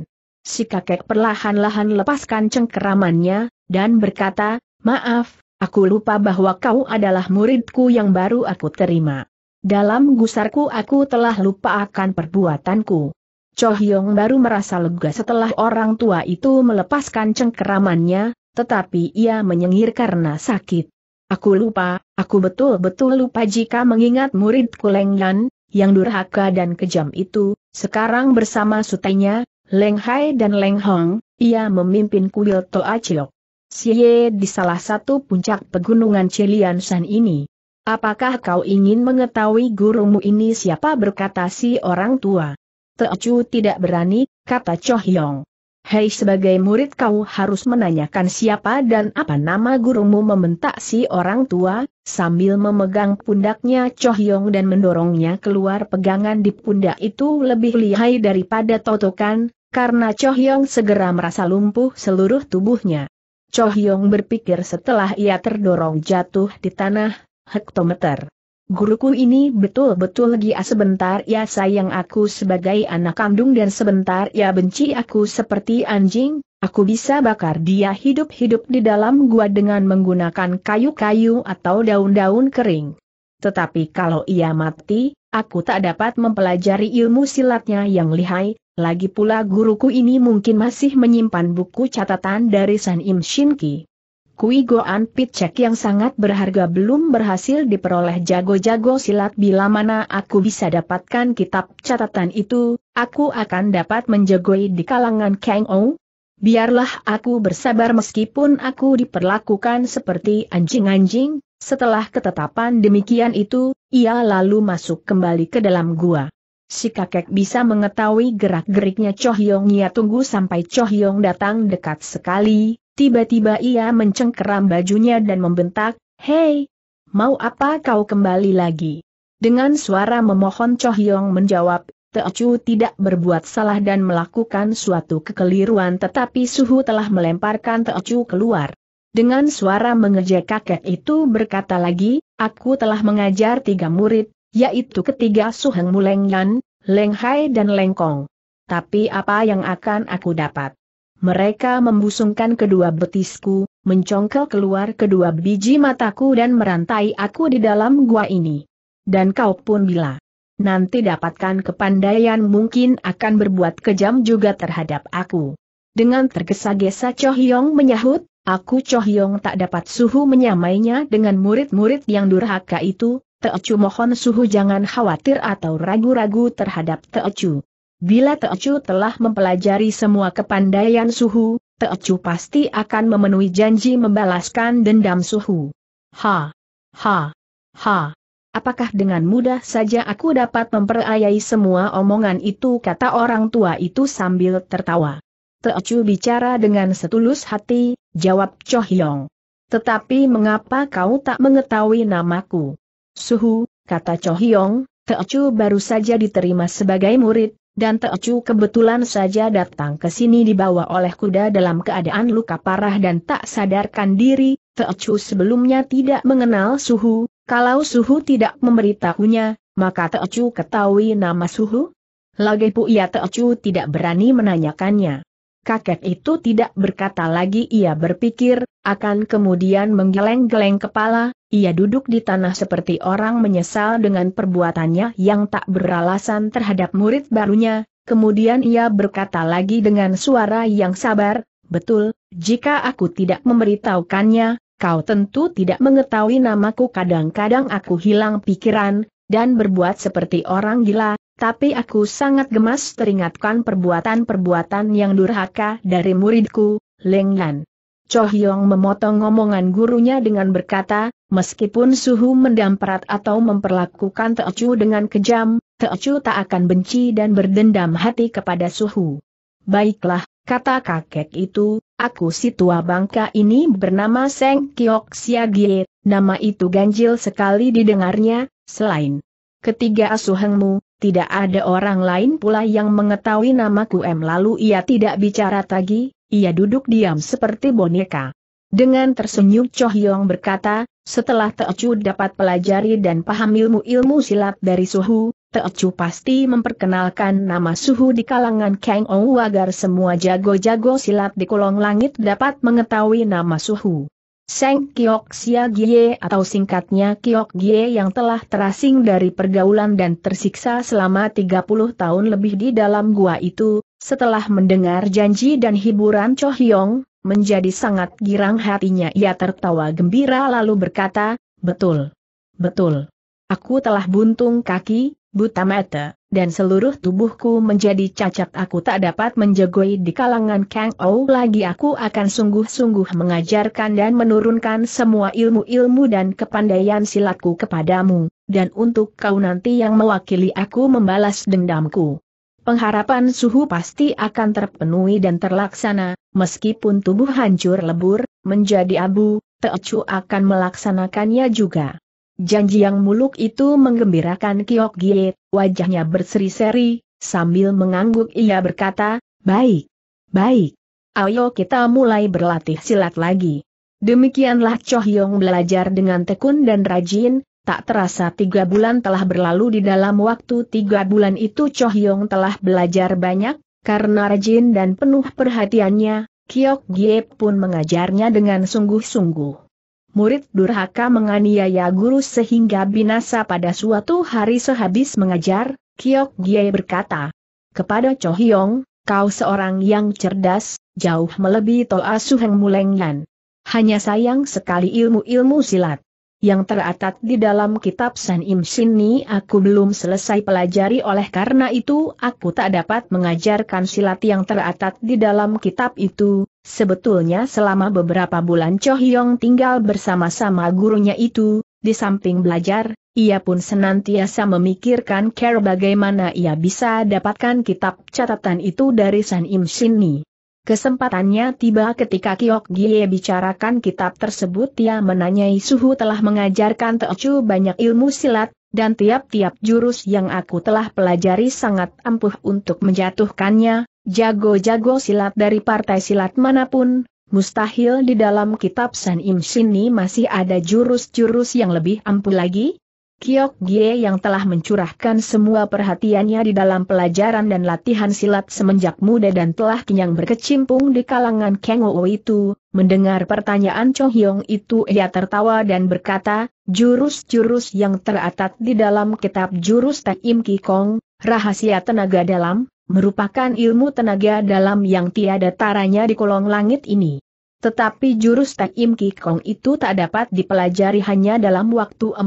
Si kakek perlahan-lahan lepaskan cengkeramannya, dan berkata, Maaf, aku lupa bahwa kau adalah muridku yang baru aku terima. Dalam gusarku aku telah lupa akan perbuatanku. Cho Hyong baru merasa lega setelah orang tua itu melepaskan cengkeramannya, tetapi ia menyengir karena sakit. Aku lupa, aku betul-betul lupa jika mengingat muridku Leng Yan, yang durhaka dan kejam itu, sekarang bersama sutenya, Leng Hai dan Leng Hong, ia memimpin kuil Toa Chiok. Xie di salah satu puncak pegunungan Cilian San ini. Apakah kau ingin mengetahui gurumu ini siapa berkata si orang tua? Teochu tidak berani, kata Cho Hyong. Hei sebagai murid kau harus menanyakan siapa dan apa nama gurumu meminta si orang tua, sambil memegang pundaknya Cho Hyong dan mendorongnya keluar pegangan di pundak itu lebih lihai daripada totokan, karena Cho Hyong segera merasa lumpuh seluruh tubuhnya. Cho Hyong berpikir setelah ia terdorong jatuh di tanah, hektometer. Guruku ini betul-betul dia sebentar ya sayang aku sebagai anak kandung dan sebentar ya benci aku seperti anjing, aku bisa bakar dia hidup-hidup di dalam gua dengan menggunakan kayu-kayu atau daun-daun kering. Tetapi kalau ia mati, Aku tak dapat mempelajari ilmu silatnya yang lihai, lagi pula guruku ini mungkin masih menyimpan buku catatan dari San Im Shin Ki. Kui Goan Pitcek yang sangat berharga belum berhasil diperoleh jago-jago silat bila mana aku bisa dapatkan kitab catatan itu, aku akan dapat menjagoi di kalangan Kang Ou. Biarlah aku bersabar meskipun aku diperlakukan seperti anjing-anjing, setelah ketetapan demikian itu, ia lalu masuk kembali ke dalam gua. Si kakek bisa mengetahui gerak-geriknya Choh Yong Ia tunggu sampai Choh Yong datang dekat sekali, tiba-tiba ia mencengkeram bajunya dan membentak, Hei, mau apa kau kembali lagi? Dengan suara memohon Choh Yong menjawab, Teocu tidak berbuat salah dan melakukan suatu kekeliruan tetapi Suhu telah melemparkan Teocu keluar. Dengan suara mengejek kakek itu berkata lagi, aku telah mengajar tiga murid, yaitu ketiga Suheng Muleng Yan, Leng Hai dan Leng Kong. Tapi apa yang akan aku dapat? Mereka membusungkan kedua betisku, mencongkel keluar kedua biji mataku dan merantai aku di dalam gua ini. Dan kau pun bila nanti dapatkan kepandaian mungkin akan berbuat kejam juga terhadap aku. Dengan tergesa-gesa Cho Hyong menyahut, Aku Choh Yong tak dapat suhu menyamainya dengan murid-murid yang durhaka itu, Teocu mohon suhu jangan khawatir atau ragu-ragu terhadap Teocu. Bila Teocu telah mempelajari semua kepandaian suhu, Teocu pasti akan memenuhi janji membalaskan dendam suhu. Ha! Ha! Ha! Apakah dengan mudah saja aku dapat memperayai semua omongan itu kata orang tua itu sambil tertawa. Teocu bicara dengan setulus hati, jawab Cho Hyong. Tetapi mengapa kau tak mengetahui namaku? Suhu, kata Cho Hyong, Teocu baru saja diterima sebagai murid, dan Teocu kebetulan saja datang ke sini dibawa oleh kuda dalam keadaan luka parah dan tak sadarkan diri, Teocu sebelumnya tidak mengenal Suhu, kalau Suhu tidak memberitahunya, maka Teocu ketahui nama Suhu? Lagi pu ia Teocu tidak berani menanyakannya kakek itu tidak berkata lagi ia berpikir, akan kemudian menggeleng-geleng kepala, ia duduk di tanah seperti orang menyesal dengan perbuatannya yang tak beralasan terhadap murid barunya, kemudian ia berkata lagi dengan suara yang sabar, betul, jika aku tidak memberitahukannya, kau tentu tidak mengetahui namaku kadang-kadang aku hilang pikiran, dan berbuat seperti orang gila, tapi aku sangat gemas teringatkan perbuatan-perbuatan yang durhaka dari muridku, Leng Yan. Cho Hyong memotong omongan gurunya dengan berkata, meskipun suhu mendamparat atau memperlakukan Teocu dengan kejam, Teocu tak akan benci dan berdendam hati kepada suhu. Baiklah, kata kakek itu, aku si tua bangka ini bernama Seng Kiok Siagie, nama itu ganjil sekali didengarnya, selain ketiga asuhengmu, tidak ada orang lain pula yang mengetahui namaku M lalu ia tidak bicara lagi, ia duduk diam seperti boneka. Dengan tersenyum Choh Yong berkata, setelah Chu dapat pelajari dan paham ilmu-ilmu silat dari Suhu, Chu pasti memperkenalkan nama Suhu di kalangan Kang Ou agar semua jago-jago silat di kolong langit dapat mengetahui nama Suhu. Seng Kiok Sia Gie atau singkatnya Kiok Gie yang telah terasing dari pergaulan dan tersiksa selama 30 tahun lebih di dalam gua itu, setelah mendengar janji dan hiburan Cho Hyong, menjadi sangat girang hatinya ia tertawa gembira lalu berkata, Betul. Betul. Aku telah buntung kaki, buta mata dan seluruh tubuhku menjadi cacat aku tak dapat menjegoi di kalangan Kang Ou lagi aku akan sungguh-sungguh mengajarkan dan menurunkan semua ilmu-ilmu dan kepandaian silatku kepadamu, dan untuk kau nanti yang mewakili aku membalas dendamku. Pengharapan suhu pasti akan terpenuhi dan terlaksana, meskipun tubuh hancur lebur, menjadi abu, Teocu akan melaksanakannya juga. Janji yang muluk itu menggembirakan Kiok Gie, wajahnya berseri-seri, sambil mengangguk ia berkata, baik, baik. Ayo kita mulai berlatih silat lagi. Demikianlah Choh Yong belajar dengan tekun dan rajin, tak terasa tiga bulan telah berlalu di dalam waktu tiga bulan itu Choh Yong telah belajar banyak, karena rajin dan penuh perhatiannya, Kiok Gie pun mengajarnya dengan sungguh-sungguh murid durhaka menganiaya guru sehingga binasa pada suatu hari sehabis mengajar, Kiok Giai berkata kepada Cho Hyong, kau seorang yang cerdas, jauh melebihi Toa Suheng Mulengyan. Hanya sayang sekali ilmu-ilmu silat. Yang teratat di dalam kitab San Im Sin Sini aku belum selesai pelajari oleh karena itu aku tak dapat mengajarkan silat yang teratat di dalam kitab itu, Sebetulnya selama beberapa bulan Cho Hyong tinggal bersama-sama gurunya itu, di samping belajar, ia pun senantiasa memikirkan care bagaimana ia bisa dapatkan kitab catatan itu dari San Im Shin Ni. Kesempatannya tiba ketika Kiok Gie bicarakan kitab tersebut ia menanyai Suhu telah mengajarkan teochu banyak ilmu silat, dan tiap-tiap jurus yang aku telah pelajari sangat ampuh untuk menjatuhkannya, Jago-jago silat dari partai silat manapun, mustahil di dalam kitab San Im Sini masih ada jurus-jurus yang lebih ampuh lagi? Kiok Gie yang telah mencurahkan semua perhatiannya di dalam pelajaran dan latihan silat semenjak muda dan telah kenyang berkecimpung di kalangan Kang Ou itu, mendengar pertanyaan Chong Hyong itu ia tertawa dan berkata, jurus-jurus yang teratat di dalam kitab jurus Taim Kikong, rahasia tenaga dalam, merupakan ilmu tenaga dalam yang tiada taranya di kolong langit ini. Tetapi jurus Tek Im Ki Kong itu tak dapat dipelajari hanya dalam waktu 4-5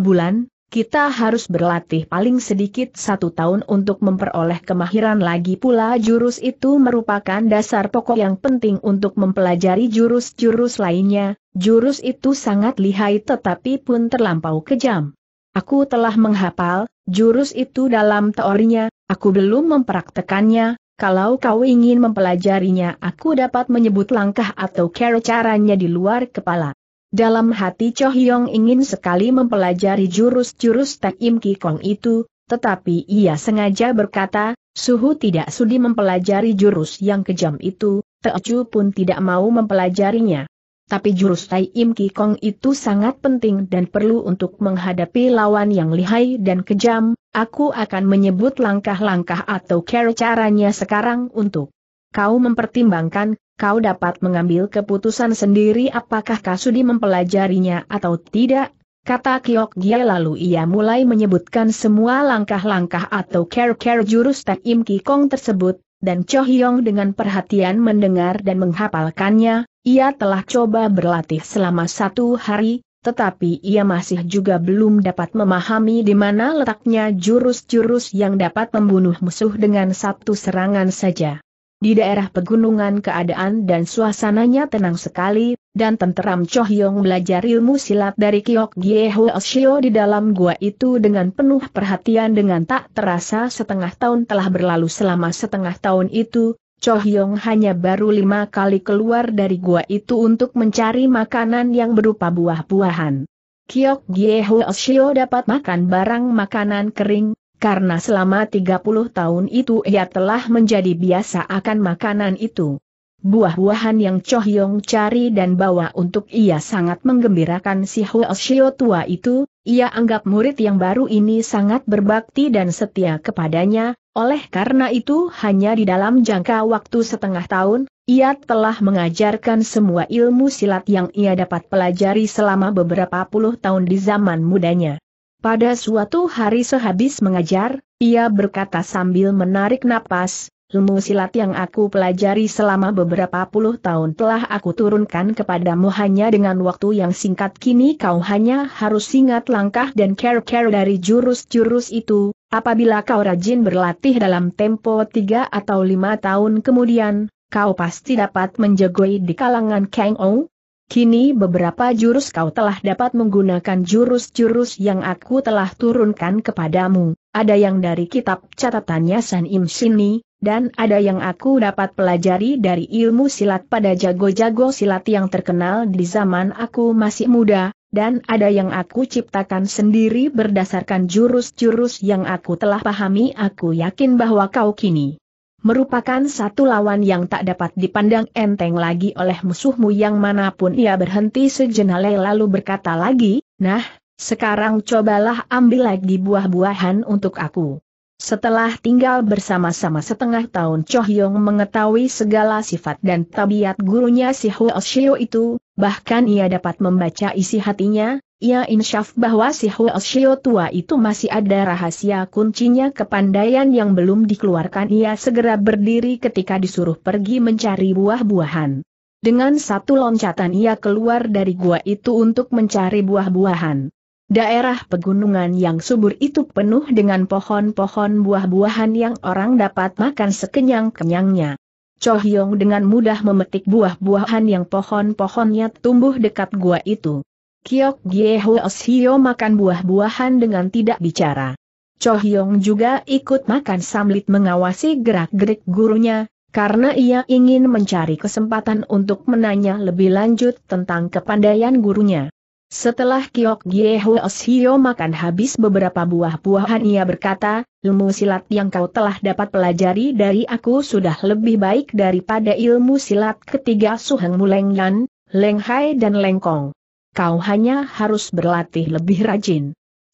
bulan, kita harus berlatih paling sedikit satu tahun untuk memperoleh kemahiran lagi pula jurus itu merupakan dasar pokok yang penting untuk mempelajari jurus-jurus lainnya, jurus itu sangat lihai tetapi pun terlampau kejam. Aku telah menghapal, jurus itu dalam teorinya, Aku belum mempraktekannya, kalau kau ingin mempelajarinya aku dapat menyebut langkah atau cara caranya di luar kepala. Dalam hati Cho Hyong ingin sekali mempelajari jurus-jurus Tek Im Ki Kong itu, tetapi ia sengaja berkata, Suhu tidak sudi mempelajari jurus yang kejam itu, Chu pun tidak mau mempelajarinya tapi jurus Tai Im Ki Kong itu sangat penting dan perlu untuk menghadapi lawan yang lihai dan kejam, aku akan menyebut langkah-langkah atau cara-caranya sekarang untuk kau mempertimbangkan, kau dapat mengambil keputusan sendiri apakah Kasudi mempelajarinya atau tidak, kata Kiok Gia lalu ia mulai menyebutkan semua langkah-langkah atau care-care jurus Tai Im Ki Kong tersebut, dan Cho Hyong dengan perhatian mendengar dan menghafalkannya, ia telah coba berlatih selama satu hari, tetapi ia masih juga belum dapat memahami di mana letaknya jurus-jurus yang dapat membunuh musuh dengan satu serangan saja. Di daerah pegunungan keadaan dan suasananya tenang sekali, dan tenteram Cho Hyong belajar ilmu silat dari Kiok Ho Shio di dalam gua itu dengan penuh perhatian dengan tak terasa setengah tahun telah berlalu selama setengah tahun itu, Cho Hyong hanya baru lima kali keluar dari gua itu untuk mencari makanan yang berupa buah-buahan. Kiok Gie Shio dapat makan barang makanan kering, karena selama 30 tahun itu ia telah menjadi biasa akan makanan itu. Buah-buahan yang Cho Hyong cari dan bawa untuk ia sangat menggembirakan si Shio tua itu, ia anggap murid yang baru ini sangat berbakti dan setia kepadanya, oleh karena itu hanya di dalam jangka waktu setengah tahun, ia telah mengajarkan semua ilmu silat yang ia dapat pelajari selama beberapa puluh tahun di zaman mudanya. Pada suatu hari sehabis mengajar, ia berkata sambil menarik napas, Ilmu silat yang aku pelajari selama beberapa puluh tahun telah aku turunkan kepadamu hanya dengan waktu yang singkat kini kau hanya harus ingat langkah dan care-care dari jurus-jurus itu, apabila kau rajin berlatih dalam tempo tiga atau lima tahun kemudian, kau pasti dapat menjagoi di kalangan Kang Ou, Kini beberapa jurus kau telah dapat menggunakan jurus-jurus yang aku telah turunkan kepadamu, ada yang dari kitab catatannya San Im Sini, dan ada yang aku dapat pelajari dari ilmu silat pada jago-jago silat yang terkenal di zaman aku masih muda, dan ada yang aku ciptakan sendiri berdasarkan jurus-jurus yang aku telah pahami aku yakin bahwa kau kini merupakan satu lawan yang tak dapat dipandang enteng lagi oleh musuhmu yang manapun ia berhenti sejenak lalu berkata lagi, nah, sekarang cobalah ambil lagi buah-buahan untuk aku. Setelah tinggal bersama-sama setengah tahun Cho Hyong mengetahui segala sifat dan tabiat gurunya si Huo Shio itu, bahkan ia dapat membaca isi hatinya, ia insyaf bahwa si Huoshio tua itu masih ada rahasia kuncinya kepandaian yang belum dikeluarkan ia segera berdiri ketika disuruh pergi mencari buah-buahan. Dengan satu loncatan ia keluar dari gua itu untuk mencari buah-buahan. Daerah pegunungan yang subur itu penuh dengan pohon-pohon buah-buahan yang orang dapat makan sekenyang-kenyangnya. Cho Hyong dengan mudah memetik buah-buahan yang pohon-pohonnya tumbuh dekat gua itu. Kiok Giehoos Osio makan buah-buahan dengan tidak bicara. Cho Hyong juga ikut makan samlit mengawasi gerak-gerik gurunya, karena ia ingin mencari kesempatan untuk menanya lebih lanjut tentang kepandaian gurunya. Setelah Kiok Giehoos Osio makan habis beberapa buah-buahan ia berkata, ilmu silat yang kau telah dapat pelajari dari aku sudah lebih baik daripada ilmu silat ketiga Suheng Mulengyan, Leng Hai dan leng kong kau hanya harus berlatih lebih rajin.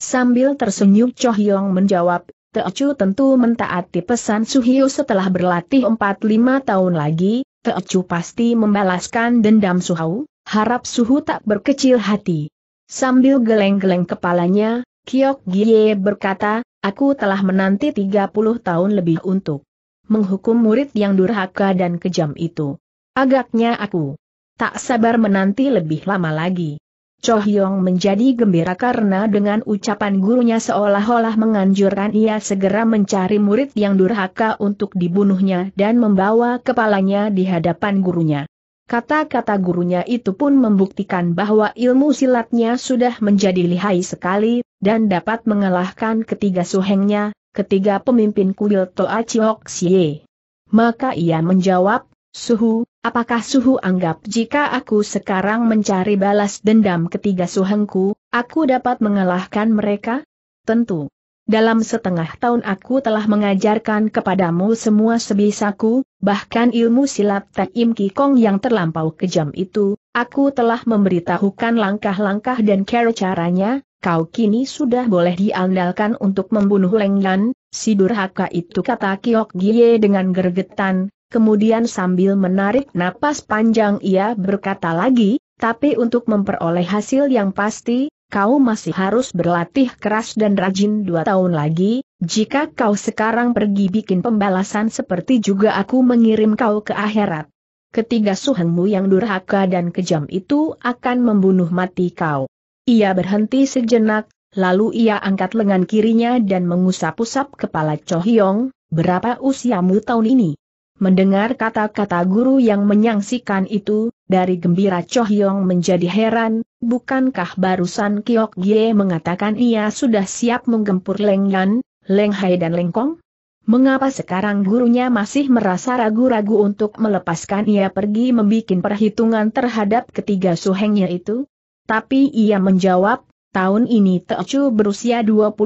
Sambil tersenyum Choh Yong menjawab, Teocu tentu mentaati pesan Suhyo setelah berlatih 4-5 tahun lagi, Teocu pasti membalaskan dendam Suhau, harap Suhu tak berkecil hati. Sambil geleng-geleng kepalanya, Kiok Gie berkata, aku telah menanti 30 tahun lebih untuk menghukum murid yang durhaka dan kejam itu. Agaknya aku tak sabar menanti lebih lama lagi. Cho Hyong menjadi gembira karena dengan ucapan gurunya seolah-olah menganjurkan ia segera mencari murid yang durhaka untuk dibunuhnya dan membawa kepalanya di hadapan gurunya. Kata-kata gurunya itu pun membuktikan bahwa ilmu silatnya sudah menjadi lihai sekali, dan dapat mengalahkan ketiga suhengnya, ketiga pemimpin kuil Toa Chiok Xie. Maka ia menjawab, Suhu, apakah Suhu anggap jika aku sekarang mencari balas dendam ketiga suhengku, aku dapat mengalahkan mereka? Tentu. Dalam setengah tahun aku telah mengajarkan kepadamu semua sebisaku, bahkan ilmu silat Ki Kong yang terlampau kejam itu, aku telah memberitahukan langkah-langkah dan cara caranya, kau kini sudah boleh diandalkan untuk membunuh Lenggan, si durhaka itu kata Kiok Gie dengan gergetan, kemudian sambil menarik napas panjang ia berkata lagi, tapi untuk memperoleh hasil yang pasti, kau masih harus berlatih keras dan rajin dua tahun lagi, jika kau sekarang pergi bikin pembalasan seperti juga aku mengirim kau ke akhirat. Ketiga suhengmu yang durhaka dan kejam itu akan membunuh mati kau. Ia berhenti sejenak, lalu ia angkat lengan kirinya dan mengusap-usap kepala Cho Hyong. berapa usiamu tahun ini? Mendengar kata-kata guru yang menyangsikan itu, dari gembira Cho Chohyong menjadi heran, bukankah barusan Kiok Gie mengatakan ia sudah siap menggempur Leng Yan, Leng Hai dan Leng Kong? Mengapa sekarang gurunya masih merasa ragu-ragu untuk melepaskan ia pergi membuat perhitungan terhadap ketiga suhengnya itu? Tapi ia menjawab, tahun ini Teocu berusia 23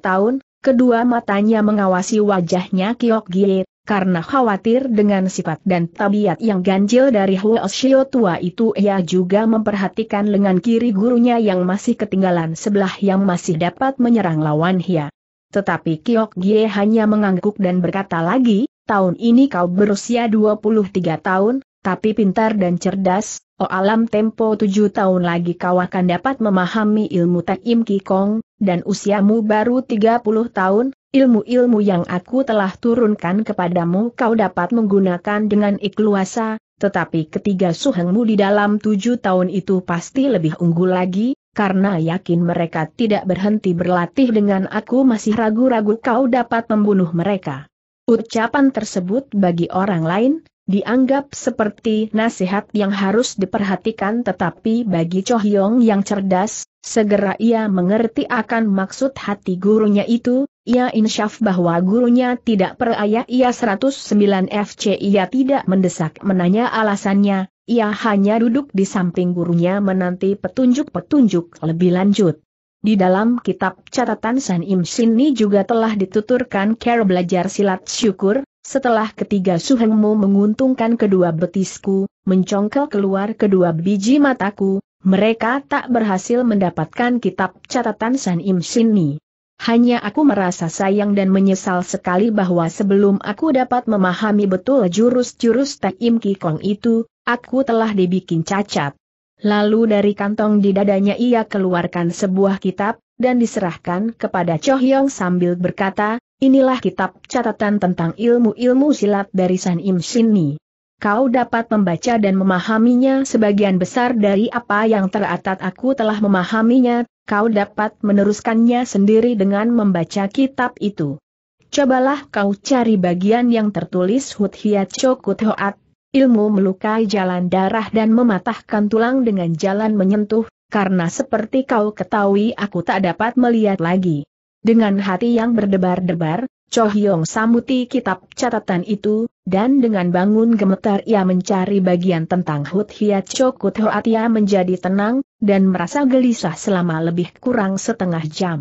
tahun, kedua matanya mengawasi wajahnya Kiok Gie, karena khawatir dengan sifat dan tabiat yang ganjil dari Huo Huoshio tua itu ia juga memperhatikan lengan kiri gurunya yang masih ketinggalan sebelah yang masih dapat menyerang lawan Hia. Tetapi Kiok Gie hanya mengangguk dan berkata lagi, tahun ini kau berusia 23 tahun, tapi pintar dan cerdas, oh alam tempo 7 tahun lagi kau akan dapat memahami ilmu Tek Im Kikong, dan usiamu baru 30 tahun, Ilmu-ilmu yang aku telah turunkan kepadamu kau dapat menggunakan dengan ikhluasa, tetapi ketiga suhengmu di dalam tujuh tahun itu pasti lebih unggul lagi, karena yakin mereka tidak berhenti berlatih dengan aku masih ragu-ragu kau dapat membunuh mereka. Ucapan tersebut bagi orang lain, dianggap seperti nasihat yang harus diperhatikan tetapi bagi Cho Hyong yang cerdas, segera ia mengerti akan maksud hati gurunya itu, ia insyaf bahwa gurunya tidak peraya ia 109 FC ia tidak mendesak menanya alasannya, ia hanya duduk di samping gurunya menanti petunjuk-petunjuk lebih lanjut. Di dalam kitab catatan San Im Sin ini juga telah dituturkan cara belajar silat syukur, setelah ketiga suhengmu menguntungkan kedua betisku, mencongkel keluar kedua biji mataku, mereka tak berhasil mendapatkan kitab catatan San Im Sini. Hanya aku merasa sayang dan menyesal sekali bahwa sebelum aku dapat memahami betul jurus-jurus Tek Im Ki Kong itu, aku telah dibikin cacat. Lalu dari kantong di dadanya ia keluarkan sebuah kitab, dan diserahkan kepada Cho Yong sambil berkata, Inilah kitab catatan tentang ilmu-ilmu silat dari San Im Sini. Kau dapat membaca dan memahaminya sebagian besar dari apa yang teratat aku telah memahaminya, kau dapat meneruskannya sendiri dengan membaca kitab itu. Cobalah kau cari bagian yang tertulis Hut Hiat Chokut Hoat, ilmu melukai jalan darah dan mematahkan tulang dengan jalan menyentuh, karena seperti kau ketahui aku tak dapat melihat lagi. Dengan hati yang berdebar-debar, Cho Hyong sambuti kitab catatan itu, dan dengan bangun gemetar ia mencari bagian tentang Hut Hiat Chokut Hoat ia menjadi tenang, dan merasa gelisah selama lebih kurang setengah jam.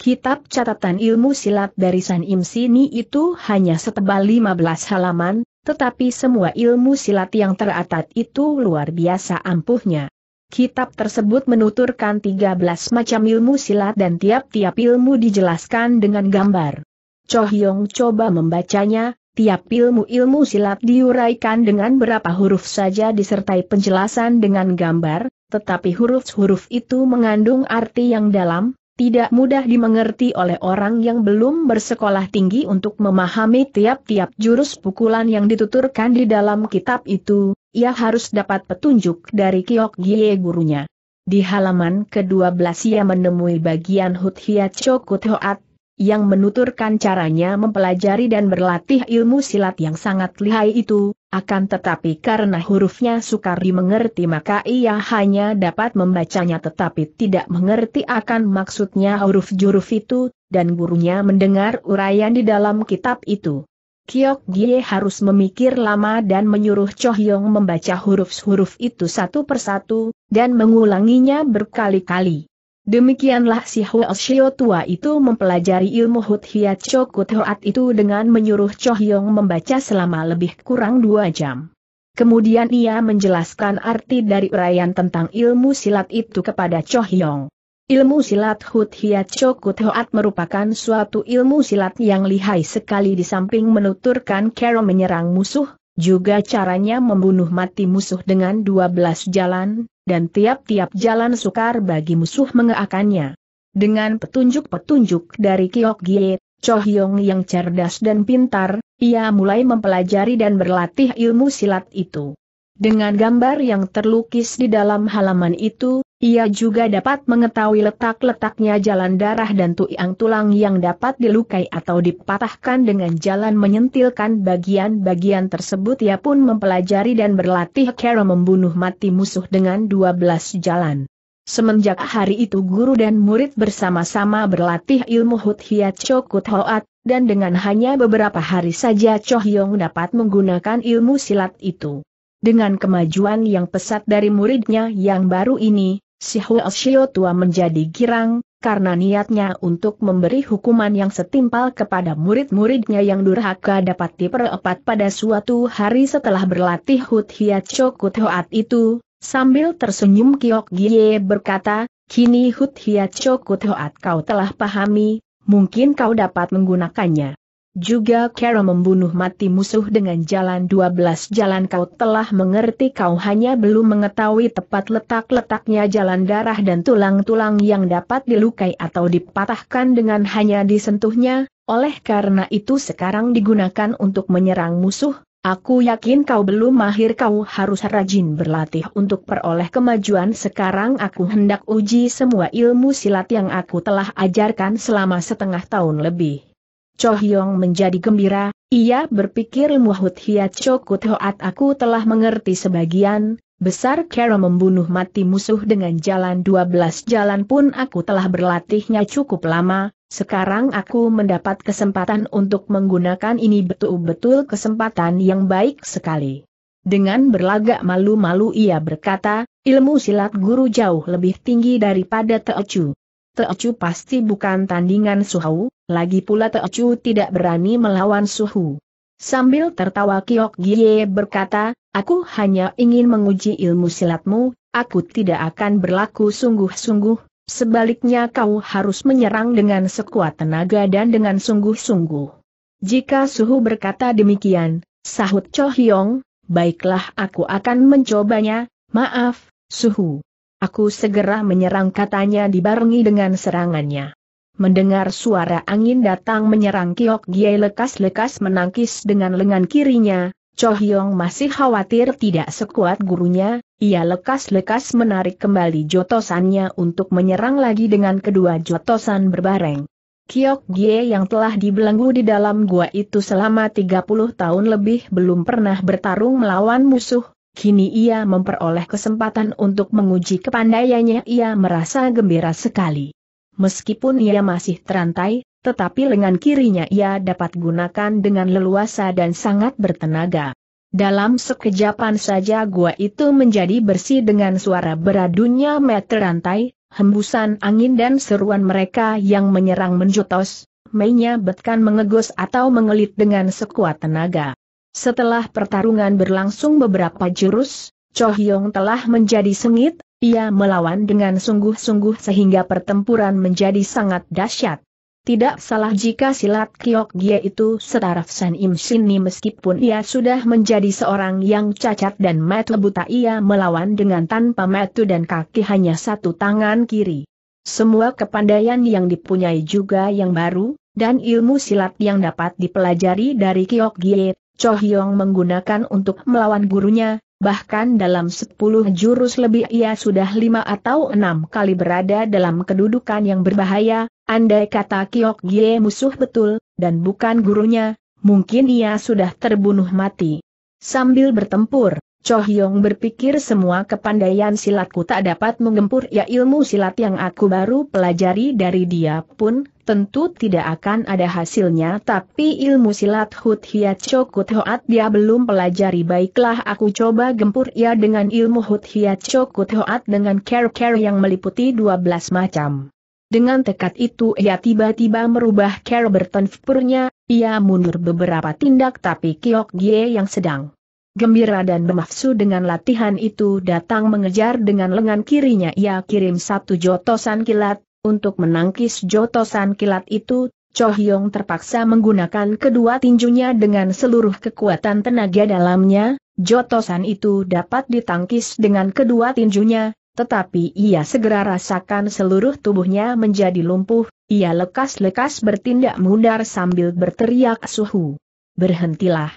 Kitab catatan ilmu silat dari San Im Sini itu hanya setebal 15 halaman, tetapi semua ilmu silat yang teratat itu luar biasa ampuhnya. Kitab tersebut menuturkan 13 macam ilmu silat dan tiap-tiap ilmu dijelaskan dengan gambar. Cho Hyong coba membacanya, tiap ilmu-ilmu silat diuraikan dengan berapa huruf saja disertai penjelasan dengan gambar, tetapi huruf-huruf itu mengandung arti yang dalam, tidak mudah dimengerti oleh orang yang belum bersekolah tinggi untuk memahami tiap-tiap jurus pukulan yang dituturkan di dalam kitab itu, ia harus dapat petunjuk dari Kiok Gie gurunya. Di halaman ke-12 ia menemui bagian Hut Hia Chokut Hoat, yang menuturkan caranya mempelajari dan berlatih ilmu silat yang sangat lihai itu, akan tetapi karena hurufnya sukar dimengerti maka ia hanya dapat membacanya tetapi tidak mengerti akan maksudnya huruf juruf itu, dan gurunya mendengar uraian di dalam kitab itu. Kiok Gie harus memikir lama dan menyuruh Cho Hyong membaca huruf-huruf itu satu persatu, dan mengulanginya berkali-kali. Demikianlah si Hwa tua itu mempelajari ilmu Hut Hiat Chokut Hoat itu dengan menyuruh Cho Hyong membaca selama lebih kurang dua jam. Kemudian ia menjelaskan arti dari uraian tentang ilmu silat itu kepada Cho Hyong. Ilmu silat Hut Hiat Chokut Hoat merupakan suatu ilmu silat yang lihai sekali di samping menuturkan kero menyerang musuh, juga caranya membunuh mati musuh dengan 12 jalan, dan tiap-tiap jalan sukar bagi musuh mengeakannya. Dengan petunjuk-petunjuk dari Kiok Gie, Cho Hyong yang cerdas dan pintar, ia mulai mempelajari dan berlatih ilmu silat itu. Dengan gambar yang terlukis di dalam halaman itu, ia juga dapat mengetahui letak-letaknya jalan darah dan tulang-tulang yang dapat dilukai atau dipatahkan dengan jalan menyentilkan bagian-bagian tersebut. Ia pun mempelajari dan berlatih cara membunuh mati musuh dengan 12 jalan. Semenjak hari itu guru dan murid bersama-sama berlatih ilmu Hut Hiat Chokut Hoat, dan dengan hanya beberapa hari saja Cho Hyong dapat menggunakan ilmu silat itu. Dengan kemajuan yang pesat dari muridnya yang baru ini, si Huasio tua menjadi girang, karena niatnya untuk memberi hukuman yang setimpal kepada murid-muridnya yang durhaka dapat diperepat pada suatu hari setelah berlatih Hut Hiat Chokut Hoat itu, sambil tersenyum Kiok Gie berkata, kini Hut Hiat Chokut Hoat kau telah pahami, mungkin kau dapat menggunakannya. Juga Kara membunuh mati musuh dengan jalan 12 jalan kau telah mengerti kau hanya belum mengetahui tepat letak-letaknya jalan darah dan tulang-tulang yang dapat dilukai atau dipatahkan dengan hanya disentuhnya, oleh karena itu sekarang digunakan untuk menyerang musuh, aku yakin kau belum mahir kau harus rajin berlatih untuk peroleh kemajuan sekarang aku hendak uji semua ilmu silat yang aku telah ajarkan selama setengah tahun lebih. Cho Hyong menjadi gembira, ia berpikir Muhut Hiat Chokut Hoat aku telah mengerti sebagian, besar Kera membunuh mati musuh dengan jalan 12 jalan pun aku telah berlatihnya cukup lama, sekarang aku mendapat kesempatan untuk menggunakan ini betul-betul kesempatan yang baik sekali. Dengan berlagak malu-malu ia berkata, ilmu silat guru jauh lebih tinggi daripada Teochu. Teocu pasti bukan tandingan Suhu, lagi pula Teocu tidak berani melawan Suhu. Sambil tertawa Kiok Gie berkata, aku hanya ingin menguji ilmu silatmu, aku tidak akan berlaku sungguh-sungguh, Sebaliknya kau harus menyerang dengan sekuat tenaga dan dengan sungguh-sungguh. Jika Suhu berkata demikian, sahut Cho Hyong, baiklah aku akan mencobanya, maaf, Suhu. Aku segera menyerang katanya dibarengi dengan serangannya. Mendengar suara angin datang menyerang Kiok Gie lekas-lekas menangkis dengan lengan kirinya, Cho Hyong masih khawatir tidak sekuat gurunya, ia lekas-lekas menarik kembali jotosannya untuk menyerang lagi dengan kedua jotosan berbareng. Kiok Gie yang telah dibelenggu di dalam gua itu selama 30 tahun lebih belum pernah bertarung melawan musuh, Kini ia memperoleh kesempatan untuk menguji kepandaiannya ia merasa gembira sekali. Meskipun ia masih terantai, tetapi lengan kirinya ia dapat gunakan dengan leluasa dan sangat bertenaga. Dalam sekejapan saja gua itu menjadi bersih dengan suara beradunya meter rantai, hembusan angin dan seruan mereka yang menyerang menjutos. menjotos, betkan mengegos atau mengelit dengan sekuat tenaga. Setelah pertarungan berlangsung beberapa jurus, Cho Hyong telah menjadi sengit, ia melawan dengan sungguh-sungguh sehingga pertempuran menjadi sangat dahsyat. Tidak salah jika silat Kiok Gie itu setaraf San Im Sini meskipun ia sudah menjadi seorang yang cacat dan metu buta ia melawan dengan tanpa metu dan kaki hanya satu tangan kiri. Semua kepandaian yang dipunyai juga yang baru, dan ilmu silat yang dapat dipelajari dari Kiok Gie Cho Hyong menggunakan untuk melawan gurunya, bahkan dalam sepuluh jurus lebih ia sudah lima atau enam kali berada dalam kedudukan yang berbahaya, andai kata Kiok Gie musuh betul, dan bukan gurunya, mungkin ia sudah terbunuh mati. Sambil bertempur, Cho Hyong berpikir semua kepandaian silatku tak dapat menggempur ya ilmu silat yang aku baru pelajari dari dia pun, tentu tidak akan ada hasilnya tapi ilmu silat Hut Hia Cho Kut Hoat dia belum pelajari baiklah aku coba gempur ya dengan ilmu Hut Hia Cho Kut Hoat dengan care-care yang meliputi 12 macam. Dengan tekad itu ia tiba-tiba merubah care bertenfpurnya, ia mundur beberapa tindak tapi Kiok Gie yang sedang Gembira dan bermafsu dengan latihan itu datang mengejar dengan lengan kirinya ia kirim satu jotosan kilat, untuk menangkis jotosan kilat itu, Cho Hyong terpaksa menggunakan kedua tinjunya dengan seluruh kekuatan tenaga dalamnya, jotosan itu dapat ditangkis dengan kedua tinjunya, tetapi ia segera rasakan seluruh tubuhnya menjadi lumpuh, ia lekas-lekas bertindak mundar sambil berteriak suhu. Berhentilah.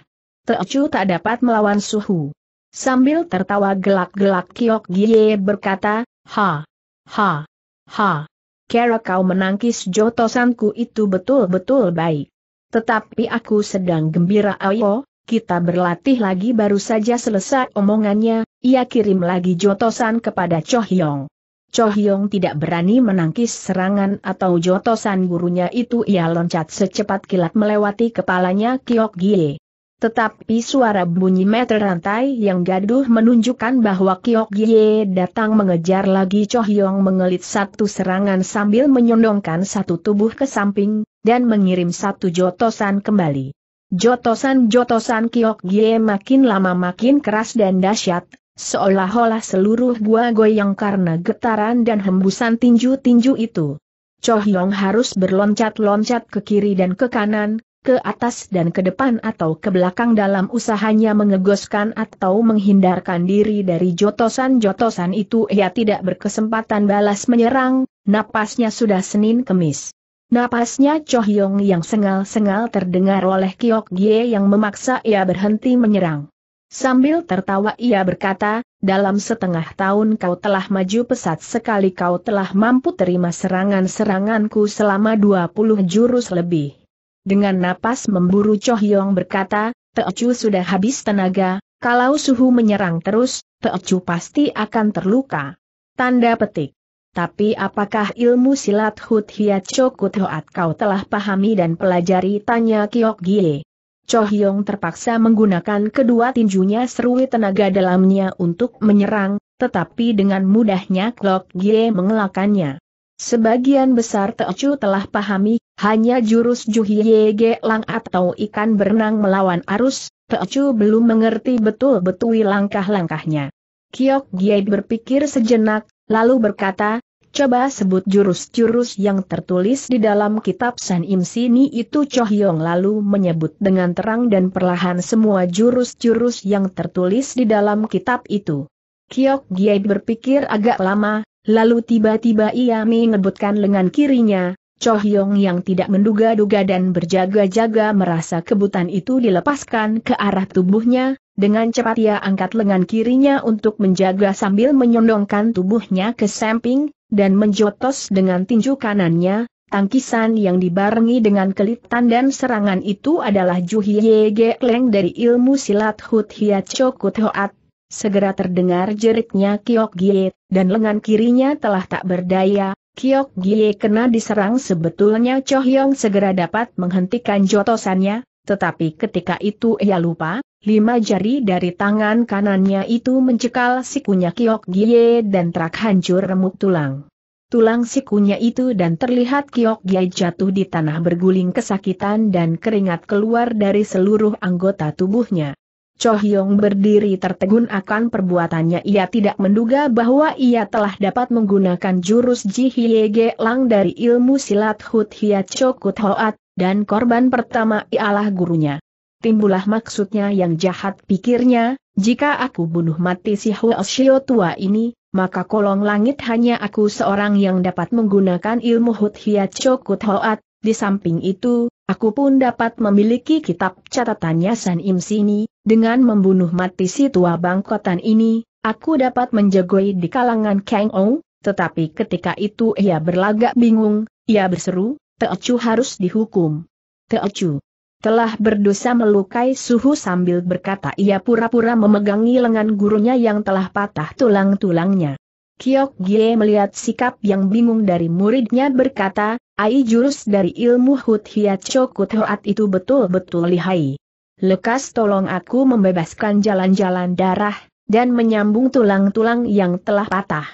Teocu tak dapat melawan suhu. Sambil tertawa gelak-gelak Kiok Gie berkata, Ha! Ha! Ha! Kera kau menangkis jotosanku itu betul-betul baik. Tetapi aku sedang gembira ayo, kita berlatih lagi baru saja selesai omongannya, ia kirim lagi jotosan kepada Chohyong. Chohyong tidak berani menangkis serangan atau jotosan gurunya itu ia loncat secepat kilat melewati kepalanya Kiok Gie. Tetapi suara bunyi meter rantai yang gaduh menunjukkan bahwa Kiok Gie datang mengejar lagi Choh Yong mengelit satu serangan sambil menyondongkan satu tubuh ke samping, dan mengirim satu jotosan kembali. Jotosan-jotosan Kiok Gie makin lama makin keras dan dahsyat, seolah-olah seluruh gua goyang karena getaran dan hembusan tinju-tinju itu. Choh Yong harus berloncat-loncat ke kiri dan ke kanan, ke atas dan ke depan atau ke belakang dalam usahanya mengegoskan atau menghindarkan diri dari jotosan-jotosan itu ia tidak berkesempatan balas menyerang, napasnya sudah Senin kemis. Napasnya Choh Yong yang sengal-sengal terdengar oleh Kiok Gie yang memaksa ia berhenti menyerang. Sambil tertawa ia berkata, dalam setengah tahun kau telah maju pesat sekali kau telah mampu terima serangan-seranganku selama 20 jurus lebih dengan napas memburu Cho Hyong berkata, Teocu sudah habis tenaga, kalau suhu menyerang terus, Teocu pasti akan terluka. Tanda petik. Tapi apakah ilmu silat Hut Hiat Chokut Hoat kau telah pahami dan pelajari tanya Kiok Gie. Cho Hyong terpaksa menggunakan kedua tinjunya serui tenaga dalamnya untuk menyerang, tetapi dengan mudahnya Kiok Gie mengelakannya. Sebagian besar Teocu telah pahami, hanya jurus Juhiye lang atau ikan berenang melawan arus, Teocu belum mengerti betul-betul langkah-langkahnya. Kiok Giai berpikir sejenak, lalu berkata, Coba sebut jurus-jurus yang tertulis di dalam kitab San Im Sini itu Chohyong lalu menyebut dengan terang dan perlahan semua jurus-jurus yang tertulis di dalam kitab itu. Kiok Giai berpikir agak lama, lalu tiba-tiba ia mengebutkan lengan kirinya, Cho yang tidak menduga-duga dan berjaga-jaga merasa kebutan itu dilepaskan ke arah tubuhnya, dengan cepat ia angkat lengan kirinya untuk menjaga sambil menyondongkan tubuhnya ke samping, dan menjotos dengan tinju kanannya, tangkisan yang dibarengi dengan kelitan dan serangan itu adalah Juhye Ge Leng dari ilmu silat Hut Hiat Chokut Hoat. Segera terdengar jeritnya Kiok Giet, dan lengan kirinya telah tak berdaya, Kiok Gie kena diserang sebetulnya Cho Hyong segera dapat menghentikan jotosannya, tetapi ketika itu ia lupa, lima jari dari tangan kanannya itu mencekal sikunya Kiok Gie dan terak hancur remuk tulang. Tulang sikunya itu dan terlihat Kiok Gie jatuh di tanah berguling kesakitan dan keringat keluar dari seluruh anggota tubuhnya. Cho Hyong berdiri tertegun akan perbuatannya ia tidak menduga bahwa ia telah dapat menggunakan jurus Ji Hye Lang dari ilmu silat Hut Hia Chokut Hoat, dan korban pertama ialah gurunya. Timbulah maksudnya yang jahat pikirnya, jika aku bunuh mati si Hua Shio tua ini, maka kolong langit hanya aku seorang yang dapat menggunakan ilmu Hut Hia Chokut Hoat, di samping itu, aku pun dapat memiliki kitab catatannya San Im Sini, dengan membunuh mati si tua bangkotan ini, aku dapat menjagoi di kalangan Kang Ou, tetapi ketika itu ia berlagak bingung, ia berseru, Teocu harus dihukum. Teocu telah berdosa melukai suhu sambil berkata ia pura-pura memegangi lengan gurunya yang telah patah tulang-tulangnya. Kiok Gie melihat sikap yang bingung dari muridnya berkata, Ai jurus dari ilmu Hut Hiat Chokut Hoat itu betul-betul lihai lekas tolong aku membebaskan jalan-jalan darah, dan menyambung tulang-tulang yang telah patah.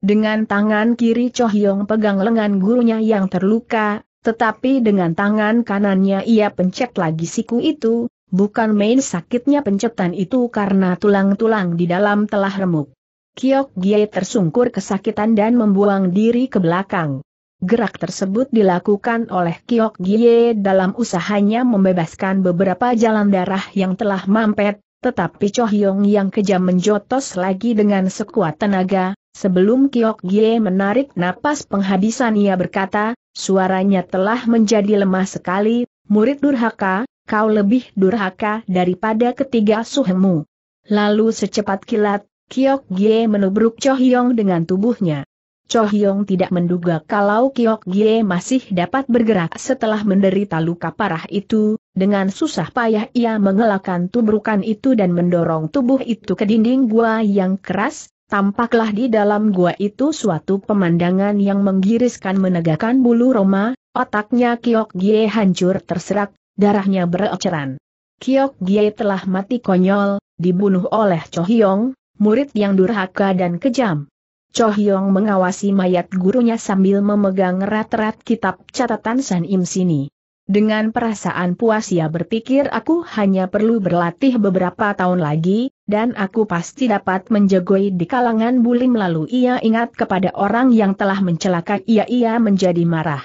Dengan tangan kiri Choh Yong pegang lengan gurunya yang terluka, tetapi dengan tangan kanannya ia pencet lagi siku itu, bukan main sakitnya pencetan itu karena tulang-tulang di dalam telah remuk. Kiok Gie tersungkur kesakitan dan membuang diri ke belakang. Gerak tersebut dilakukan oleh Kiok Gie dalam usahanya membebaskan beberapa jalan darah yang telah mampet, tetapi Cho Hyong yang kejam menjotos lagi dengan sekuat tenaga, sebelum Kiok Gie menarik napas penghabisan ia berkata, suaranya telah menjadi lemah sekali, murid durhaka, kau lebih durhaka daripada ketiga suhemu. Lalu secepat kilat, Kiok Gie menubruk Cho Hyong dengan tubuhnya. Cho Hyong tidak menduga kalau Kiok Gye masih dapat bergerak setelah menderita luka parah itu, dengan susah payah ia mengelakkan tubrukan itu dan mendorong tubuh itu ke dinding gua yang keras, tampaklah di dalam gua itu suatu pemandangan yang menggiriskan menegakkan bulu Roma, otaknya Kiok Gye hancur terserak, darahnya bereceran. Kiok Gye telah mati konyol, dibunuh oleh Cho Hyong, murid yang durhaka dan kejam. Cho Hyong mengawasi mayat gurunya sambil memegang erat-erat kitab catatan San Im Sini. Dengan perasaan puas ia berpikir aku hanya perlu berlatih beberapa tahun lagi, dan aku pasti dapat menjagoi di kalangan bulim lalu ia ingat kepada orang yang telah mencelakai ia ia menjadi marah.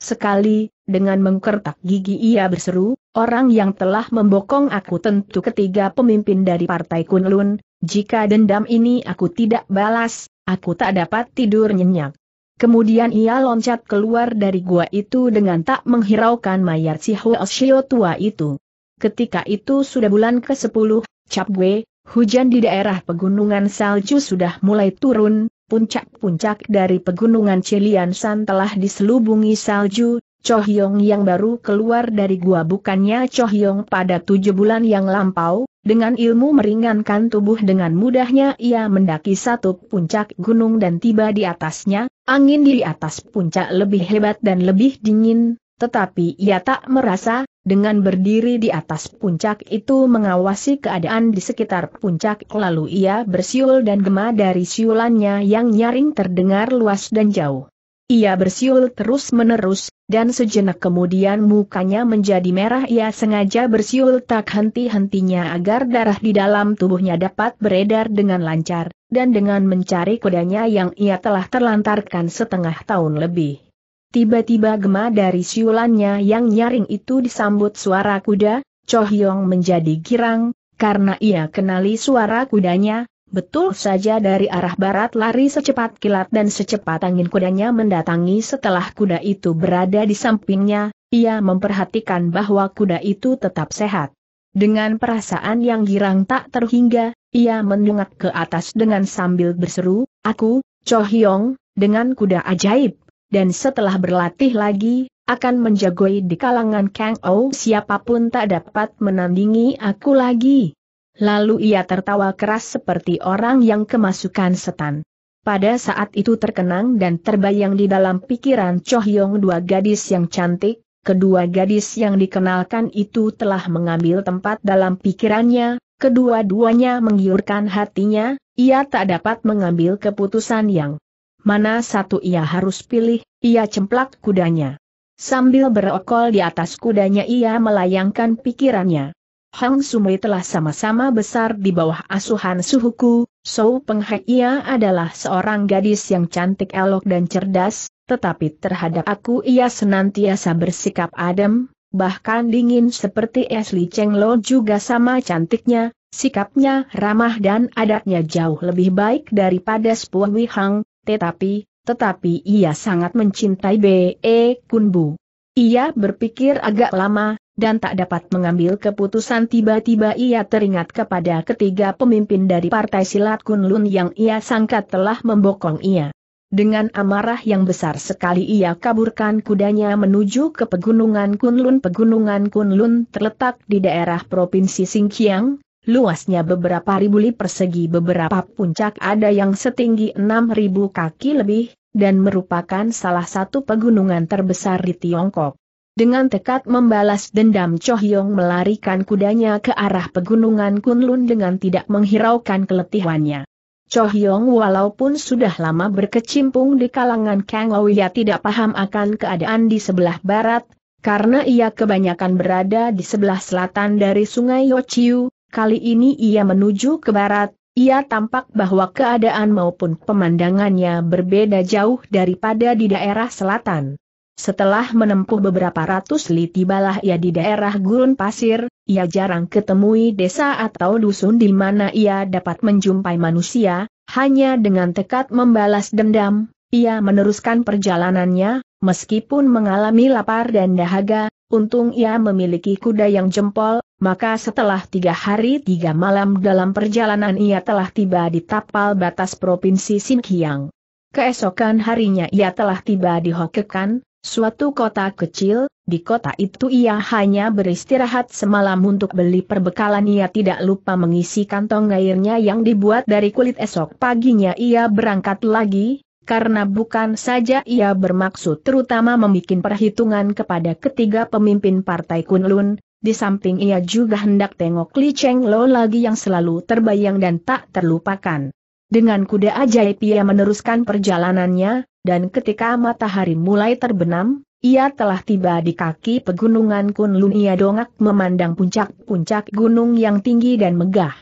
Sekali, dengan mengkertak gigi ia berseru, orang yang telah membokong aku tentu ketiga pemimpin dari partai Kunlun, jika dendam ini aku tidak balas, Aku tak dapat tidur nyenyak. Kemudian ia loncat keluar dari gua itu dengan tak menghiraukan mayat si Hoshio tua itu. Ketika itu sudah bulan ke-10, cap gue, hujan di daerah pegunungan salju sudah mulai turun, puncak-puncak dari pegunungan Ciliansan telah diselubungi salju, Chohyong yang baru keluar dari gua bukannya Chohyong pada tujuh bulan yang lampau, dengan ilmu meringankan tubuh dengan mudahnya ia mendaki satu puncak gunung dan tiba di atasnya, angin di atas puncak lebih hebat dan lebih dingin, tetapi ia tak merasa, dengan berdiri di atas puncak itu mengawasi keadaan di sekitar puncak lalu ia bersiul dan gema dari siulannya yang nyaring terdengar luas dan jauh. Ia bersiul terus-menerus, dan sejenak kemudian mukanya menjadi merah ia sengaja bersiul tak henti-hentinya agar darah di dalam tubuhnya dapat beredar dengan lancar, dan dengan mencari kudanya yang ia telah terlantarkan setengah tahun lebih. Tiba-tiba gema dari siulannya yang nyaring itu disambut suara kuda, Chohyong menjadi girang, karena ia kenali suara kudanya, Betul saja dari arah barat lari secepat kilat dan secepat angin kudanya mendatangi setelah kuda itu berada di sampingnya, ia memperhatikan bahwa kuda itu tetap sehat. Dengan perasaan yang girang tak terhingga, ia mendongak ke atas dengan sambil berseru, Aku, Cho Hyong, dengan kuda ajaib. Dan setelah berlatih lagi, akan menjagoi di kalangan Kang O siapapun tak dapat menandingi aku lagi. Lalu ia tertawa keras seperti orang yang kemasukan setan. Pada saat itu terkenang dan terbayang di dalam pikiran Choh Yong dua gadis yang cantik, kedua gadis yang dikenalkan itu telah mengambil tempat dalam pikirannya, kedua-duanya menggiurkan hatinya, ia tak dapat mengambil keputusan yang mana satu ia harus pilih, ia cemplak kudanya. Sambil berokol di atas kudanya ia melayangkan pikirannya. Hang Sumei telah sama-sama besar di bawah asuhan suhuku, So, Penghek ia adalah seorang gadis yang cantik elok dan cerdas, tetapi terhadap aku ia senantiasa bersikap adem, bahkan dingin seperti Ashley Cheng Lo juga sama cantiknya, sikapnya ramah dan adatnya jauh lebih baik daripada Spuan Wei Hang, tetapi, tetapi ia sangat mencintai B.E. Kunbu. Ia berpikir agak lama, dan tak dapat mengambil keputusan tiba-tiba ia teringat kepada ketiga pemimpin dari partai silat Kunlun yang ia sangka telah membokong ia. Dengan amarah yang besar sekali ia kaburkan kudanya menuju ke pegunungan Kunlun. Pegunungan Kunlun terletak di daerah Provinsi Singkiang, luasnya beberapa ribu li persegi beberapa puncak ada yang setinggi 6.000 kaki lebih, dan merupakan salah satu pegunungan terbesar di Tiongkok. Dengan tekad membalas dendam Cho Hyong melarikan kudanya ke arah pegunungan Kunlun dengan tidak menghiraukan keletihannya. Cho Hyong walaupun sudah lama berkecimpung di kalangan Kang Ouya tidak paham akan keadaan di sebelah barat, karena ia kebanyakan berada di sebelah selatan dari sungai Yochiu, kali ini ia menuju ke barat, ia tampak bahwa keadaan maupun pemandangannya berbeda jauh daripada di daerah selatan. Setelah menempuh beberapa ratus li tibalah ia di daerah gurun pasir, ia jarang ketemui desa atau dusun di mana ia dapat menjumpai manusia, hanya dengan tekad membalas dendam, ia meneruskan perjalanannya, meskipun mengalami lapar dan dahaga, untung ia memiliki kuda yang jempol, maka setelah tiga hari tiga malam dalam perjalanan ia telah tiba di tapal batas provinsi Sinkiang. Keesokan harinya ia telah tiba di Hokekan, Suatu kota kecil, di kota itu ia hanya beristirahat semalam untuk beli perbekalan ia tidak lupa mengisi kantong airnya yang dibuat dari kulit esok paginya ia berangkat lagi, karena bukan saja ia bermaksud terutama membuat perhitungan kepada ketiga pemimpin Partai Kunlun, di samping ia juga hendak tengok Li Cheng Lo lagi yang selalu terbayang dan tak terlupakan. Dengan kuda ajaib ia meneruskan perjalanannya, dan ketika matahari mulai terbenam, ia telah tiba di kaki pegunungan Kunlun ia dongak memandang puncak-puncak gunung yang tinggi dan megah.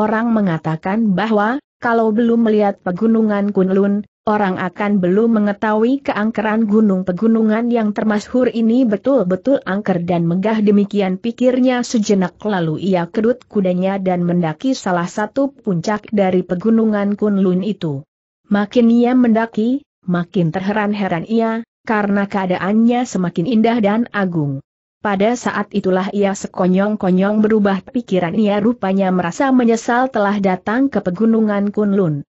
Orang mengatakan bahwa, kalau belum melihat pegunungan Kunlun, Orang akan belum mengetahui keangkeran gunung pegunungan yang termasyhur ini betul-betul angker dan megah demikian pikirnya sejenak lalu ia kedut kudanya dan mendaki salah satu puncak dari pegunungan Kunlun itu. Makin ia mendaki, makin terheran-heran ia, karena keadaannya semakin indah dan agung. Pada saat itulah ia sekonyong-konyong berubah pikiran ia rupanya merasa menyesal telah datang ke pegunungan Kunlun.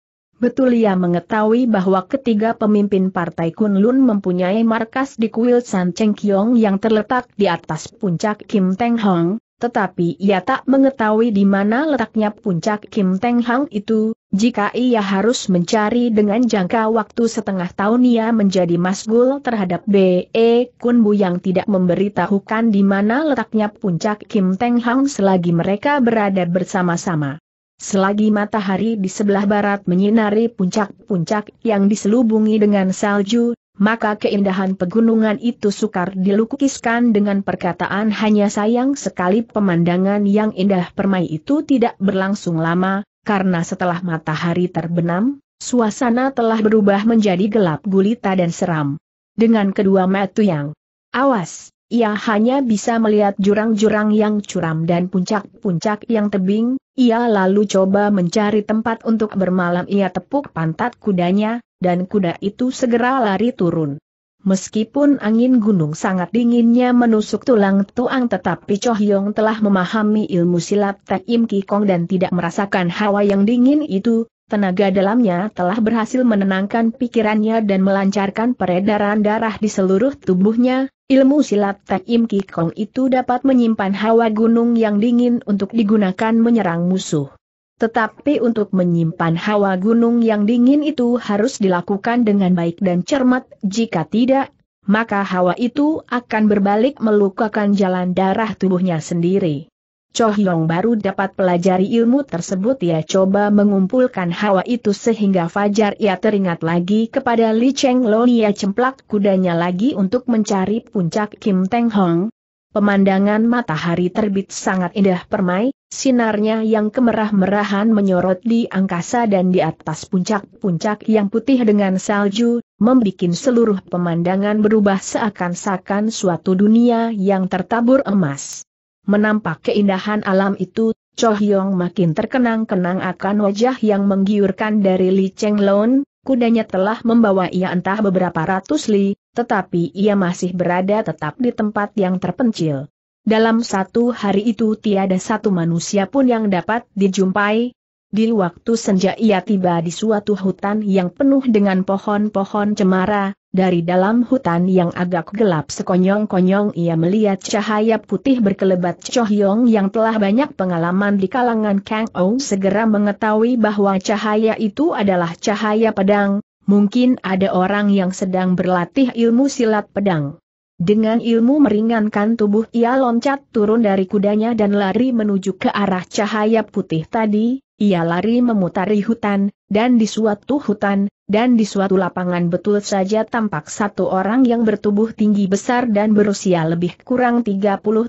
Betul ia mengetahui bahwa ketiga pemimpin Partai Kunlun mempunyai markas di kuil San Cheng Kiong yang terletak di atas puncak Kim Teng Hong, tetapi ia tak mengetahui di mana letaknya puncak Kim Teng Hang itu, jika ia harus mencari dengan jangka waktu setengah tahun ia menjadi masgul terhadap B.E. Kunbu yang tidak memberitahukan di mana letaknya puncak Kim Teng Hang selagi mereka berada bersama-sama. Selagi matahari di sebelah barat menyinari puncak-puncak yang diselubungi dengan salju, maka keindahan pegunungan itu sukar dilukiskan dengan perkataan hanya sayang sekali pemandangan yang indah permai itu tidak berlangsung lama, karena setelah matahari terbenam, suasana telah berubah menjadi gelap gulita dan seram. Dengan kedua metu yang awas, ia hanya bisa melihat jurang-jurang yang curam dan puncak-puncak yang tebing, ia lalu coba mencari tempat untuk bermalam ia tepuk pantat kudanya, dan kuda itu segera lari turun. Meskipun angin gunung sangat dinginnya menusuk tulang tuang tetapi Cho Yong telah memahami ilmu silat Taim Kikong dan tidak merasakan hawa yang dingin itu, Tenaga dalamnya telah berhasil menenangkan pikirannya dan melancarkan peredaran darah di seluruh tubuhnya. Ilmu silat Teh Im Ki Kong itu dapat menyimpan hawa gunung yang dingin untuk digunakan menyerang musuh. Tetapi untuk menyimpan hawa gunung yang dingin itu harus dilakukan dengan baik dan cermat, jika tidak, maka hawa itu akan berbalik melukakan jalan darah tubuhnya sendiri. Cho Hyong baru dapat pelajari ilmu tersebut ia coba mengumpulkan hawa itu sehingga Fajar ia teringat lagi kepada Li Cheng Lo ia cemplak kudanya lagi untuk mencari puncak Kim Teng Hong. Pemandangan matahari terbit sangat indah permai, sinarnya yang kemerah-merahan menyorot di angkasa dan di atas puncak-puncak yang putih dengan salju, membuat seluruh pemandangan berubah seakan akan suatu dunia yang tertabur emas. Menampak keindahan alam itu, Cho Hyong makin terkenang-kenang akan wajah yang menggiurkan dari Li Cheng Lon, kudanya telah membawa ia entah beberapa ratus li, tetapi ia masih berada tetap di tempat yang terpencil. Dalam satu hari itu tiada satu manusia pun yang dapat dijumpai, di waktu senja ia tiba di suatu hutan yang penuh dengan pohon-pohon cemara, dari dalam hutan yang agak gelap sekonyong-konyong ia melihat cahaya putih berkelebat Chohyong yang telah banyak pengalaman di kalangan Kang Ou segera mengetahui bahwa cahaya itu adalah cahaya pedang, mungkin ada orang yang sedang berlatih ilmu silat pedang. Dengan ilmu meringankan tubuh ia loncat turun dari kudanya dan lari menuju ke arah cahaya putih tadi, ia lari memutari hutan, dan di suatu hutan, dan di suatu lapangan betul saja tampak satu orang yang bertubuh tinggi besar dan berusia lebih kurang 30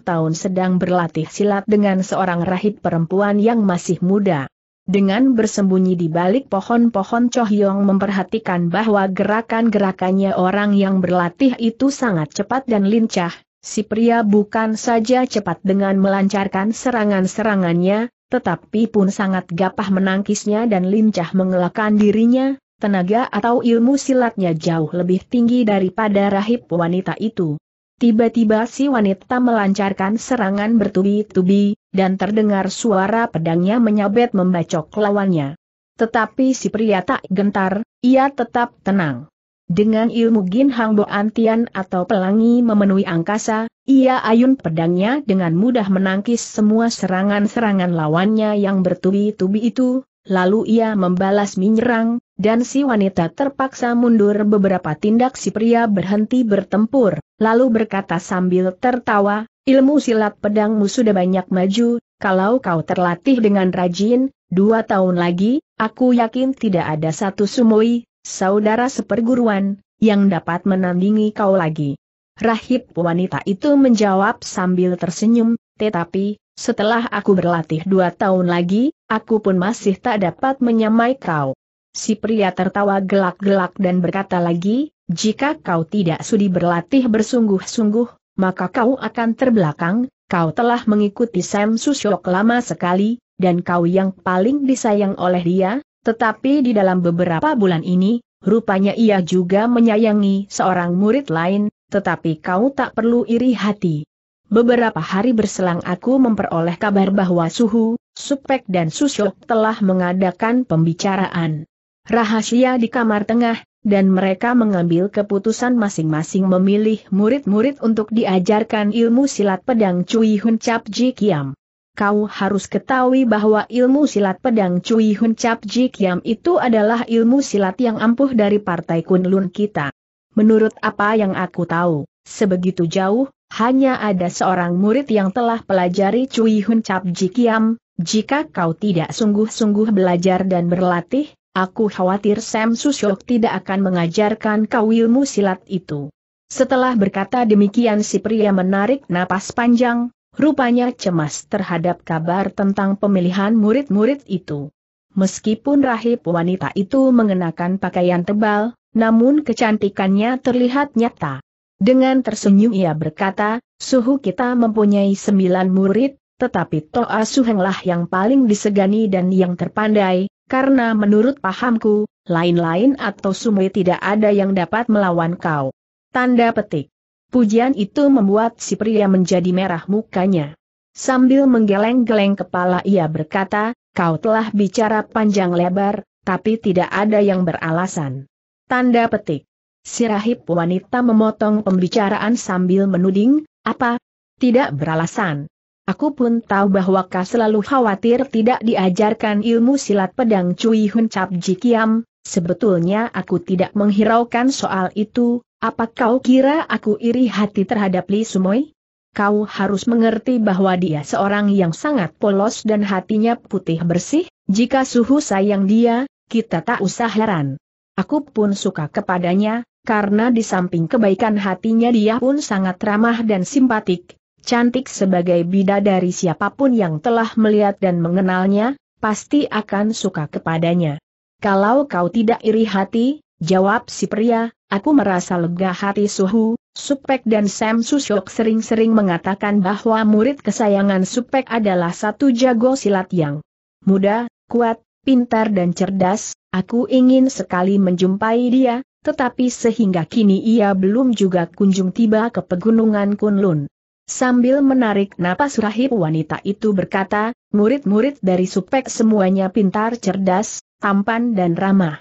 tahun sedang berlatih silat dengan seorang rahib perempuan yang masih muda. Dengan bersembunyi di balik pohon-pohon Chohyong memperhatikan bahwa gerakan-gerakannya orang yang berlatih itu sangat cepat dan lincah. Si pria bukan saja cepat dengan melancarkan serangan-serangannya, tetapi pun sangat gapah menangkisnya dan lincah mengelakkan dirinya, tenaga atau ilmu silatnya jauh lebih tinggi daripada rahib wanita itu. Tiba-tiba si wanita melancarkan serangan bertubi-tubi, dan terdengar suara pedangnya menyabet membacok lawannya. Tetapi si pria tak gentar, ia tetap tenang. Dengan ilmu Gin Hang Bo Antian atau pelangi memenuhi angkasa, ia ayun pedangnya dengan mudah menangkis semua serangan-serangan lawannya yang bertubi-tubi itu, Lalu ia membalas menyerang, dan si wanita terpaksa mundur beberapa tindak si pria berhenti bertempur, lalu berkata sambil tertawa, ilmu silat pedangmu sudah banyak maju, kalau kau terlatih dengan rajin, dua tahun lagi, aku yakin tidak ada satu sumoi, saudara seperguruan, yang dapat menandingi kau lagi. Rahib wanita itu menjawab sambil tersenyum, tetapi, setelah aku berlatih dua tahun lagi, aku pun masih tak dapat menyamai kau. Si pria tertawa gelak-gelak dan berkata lagi, jika kau tidak sudi berlatih bersungguh-sungguh, maka kau akan terbelakang, kau telah mengikuti Sam Susyok lama sekali, dan kau yang paling disayang oleh dia, tetapi di dalam beberapa bulan ini, rupanya ia juga menyayangi seorang murid lain, tetapi kau tak perlu iri hati. Beberapa hari berselang aku memperoleh kabar bahwa Suhu, Supek dan Susyok telah mengadakan pembicaraan rahasia di kamar tengah, dan mereka mengambil keputusan masing-masing memilih murid-murid untuk diajarkan ilmu silat pedang Cui Hun Cap Ji Kiam. Kau harus ketahui bahwa ilmu silat pedang Cui Hun Cap Ji Kiam itu adalah ilmu silat yang ampuh dari partai Kunlun kita. Menurut apa yang aku tahu, sebegitu jauh, hanya ada seorang murid yang telah pelajari Cui Hun Cap Jikiam, jika kau tidak sungguh-sungguh belajar dan berlatih, aku khawatir Sam Susyok tidak akan mengajarkan kau ilmu silat itu. Setelah berkata demikian si pria menarik napas panjang, rupanya cemas terhadap kabar tentang pemilihan murid-murid itu. Meskipun rahib wanita itu mengenakan pakaian tebal, namun kecantikannya terlihat nyata. Dengan tersenyum ia berkata, suhu kita mempunyai sembilan murid, tetapi Toa Suhenglah yang paling disegani dan yang terpandai, karena menurut pahamku, lain-lain atau sumwe tidak ada yang dapat melawan kau. Tanda petik. Pujian itu membuat si pria menjadi merah mukanya. Sambil menggeleng-geleng kepala ia berkata, kau telah bicara panjang lebar, tapi tidak ada yang beralasan. Tanda petik. Sirahib wanita memotong pembicaraan sambil menuding, apa? Tidak beralasan. Aku pun tahu bahwa kau selalu khawatir tidak diajarkan ilmu silat pedang Cui Hun Cap Jikiam, sebetulnya aku tidak menghiraukan soal itu, apa kau kira aku iri hati terhadap Li Sumoy? Kau harus mengerti bahwa dia seorang yang sangat polos dan hatinya putih bersih, jika suhu sayang dia, kita tak usah heran. Aku pun suka kepadanya, karena di samping kebaikan hatinya dia pun sangat ramah dan simpatik, cantik sebagai bidadari siapapun yang telah melihat dan mengenalnya, pasti akan suka kepadanya. Kalau kau tidak iri hati, jawab si pria, aku merasa lega hati suhu, Supek dan Sam Susyok sering-sering mengatakan bahwa murid kesayangan Supek adalah satu jago silat yang muda, kuat, pintar dan cerdas, aku ingin sekali menjumpai dia, tetapi sehingga kini ia belum juga kunjung tiba ke pegunungan Kunlun. Sambil menarik napas rahib wanita itu berkata, murid-murid dari Supek semuanya pintar cerdas, tampan dan ramah.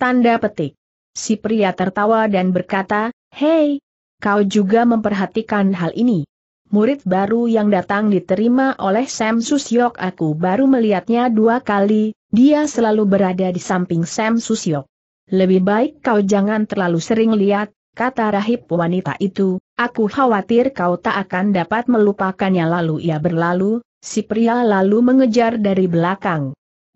Tanda petik. Si pria tertawa dan berkata, Hei, kau juga memperhatikan hal ini. Murid baru yang datang diterima oleh Sam Susyok aku baru melihatnya dua kali, dia selalu berada di samping Sam Susyok lebih baik kau jangan terlalu sering lihat, kata rahib wanita itu, aku khawatir kau tak akan dapat melupakannya lalu ia berlalu, si pria lalu mengejar dari belakang.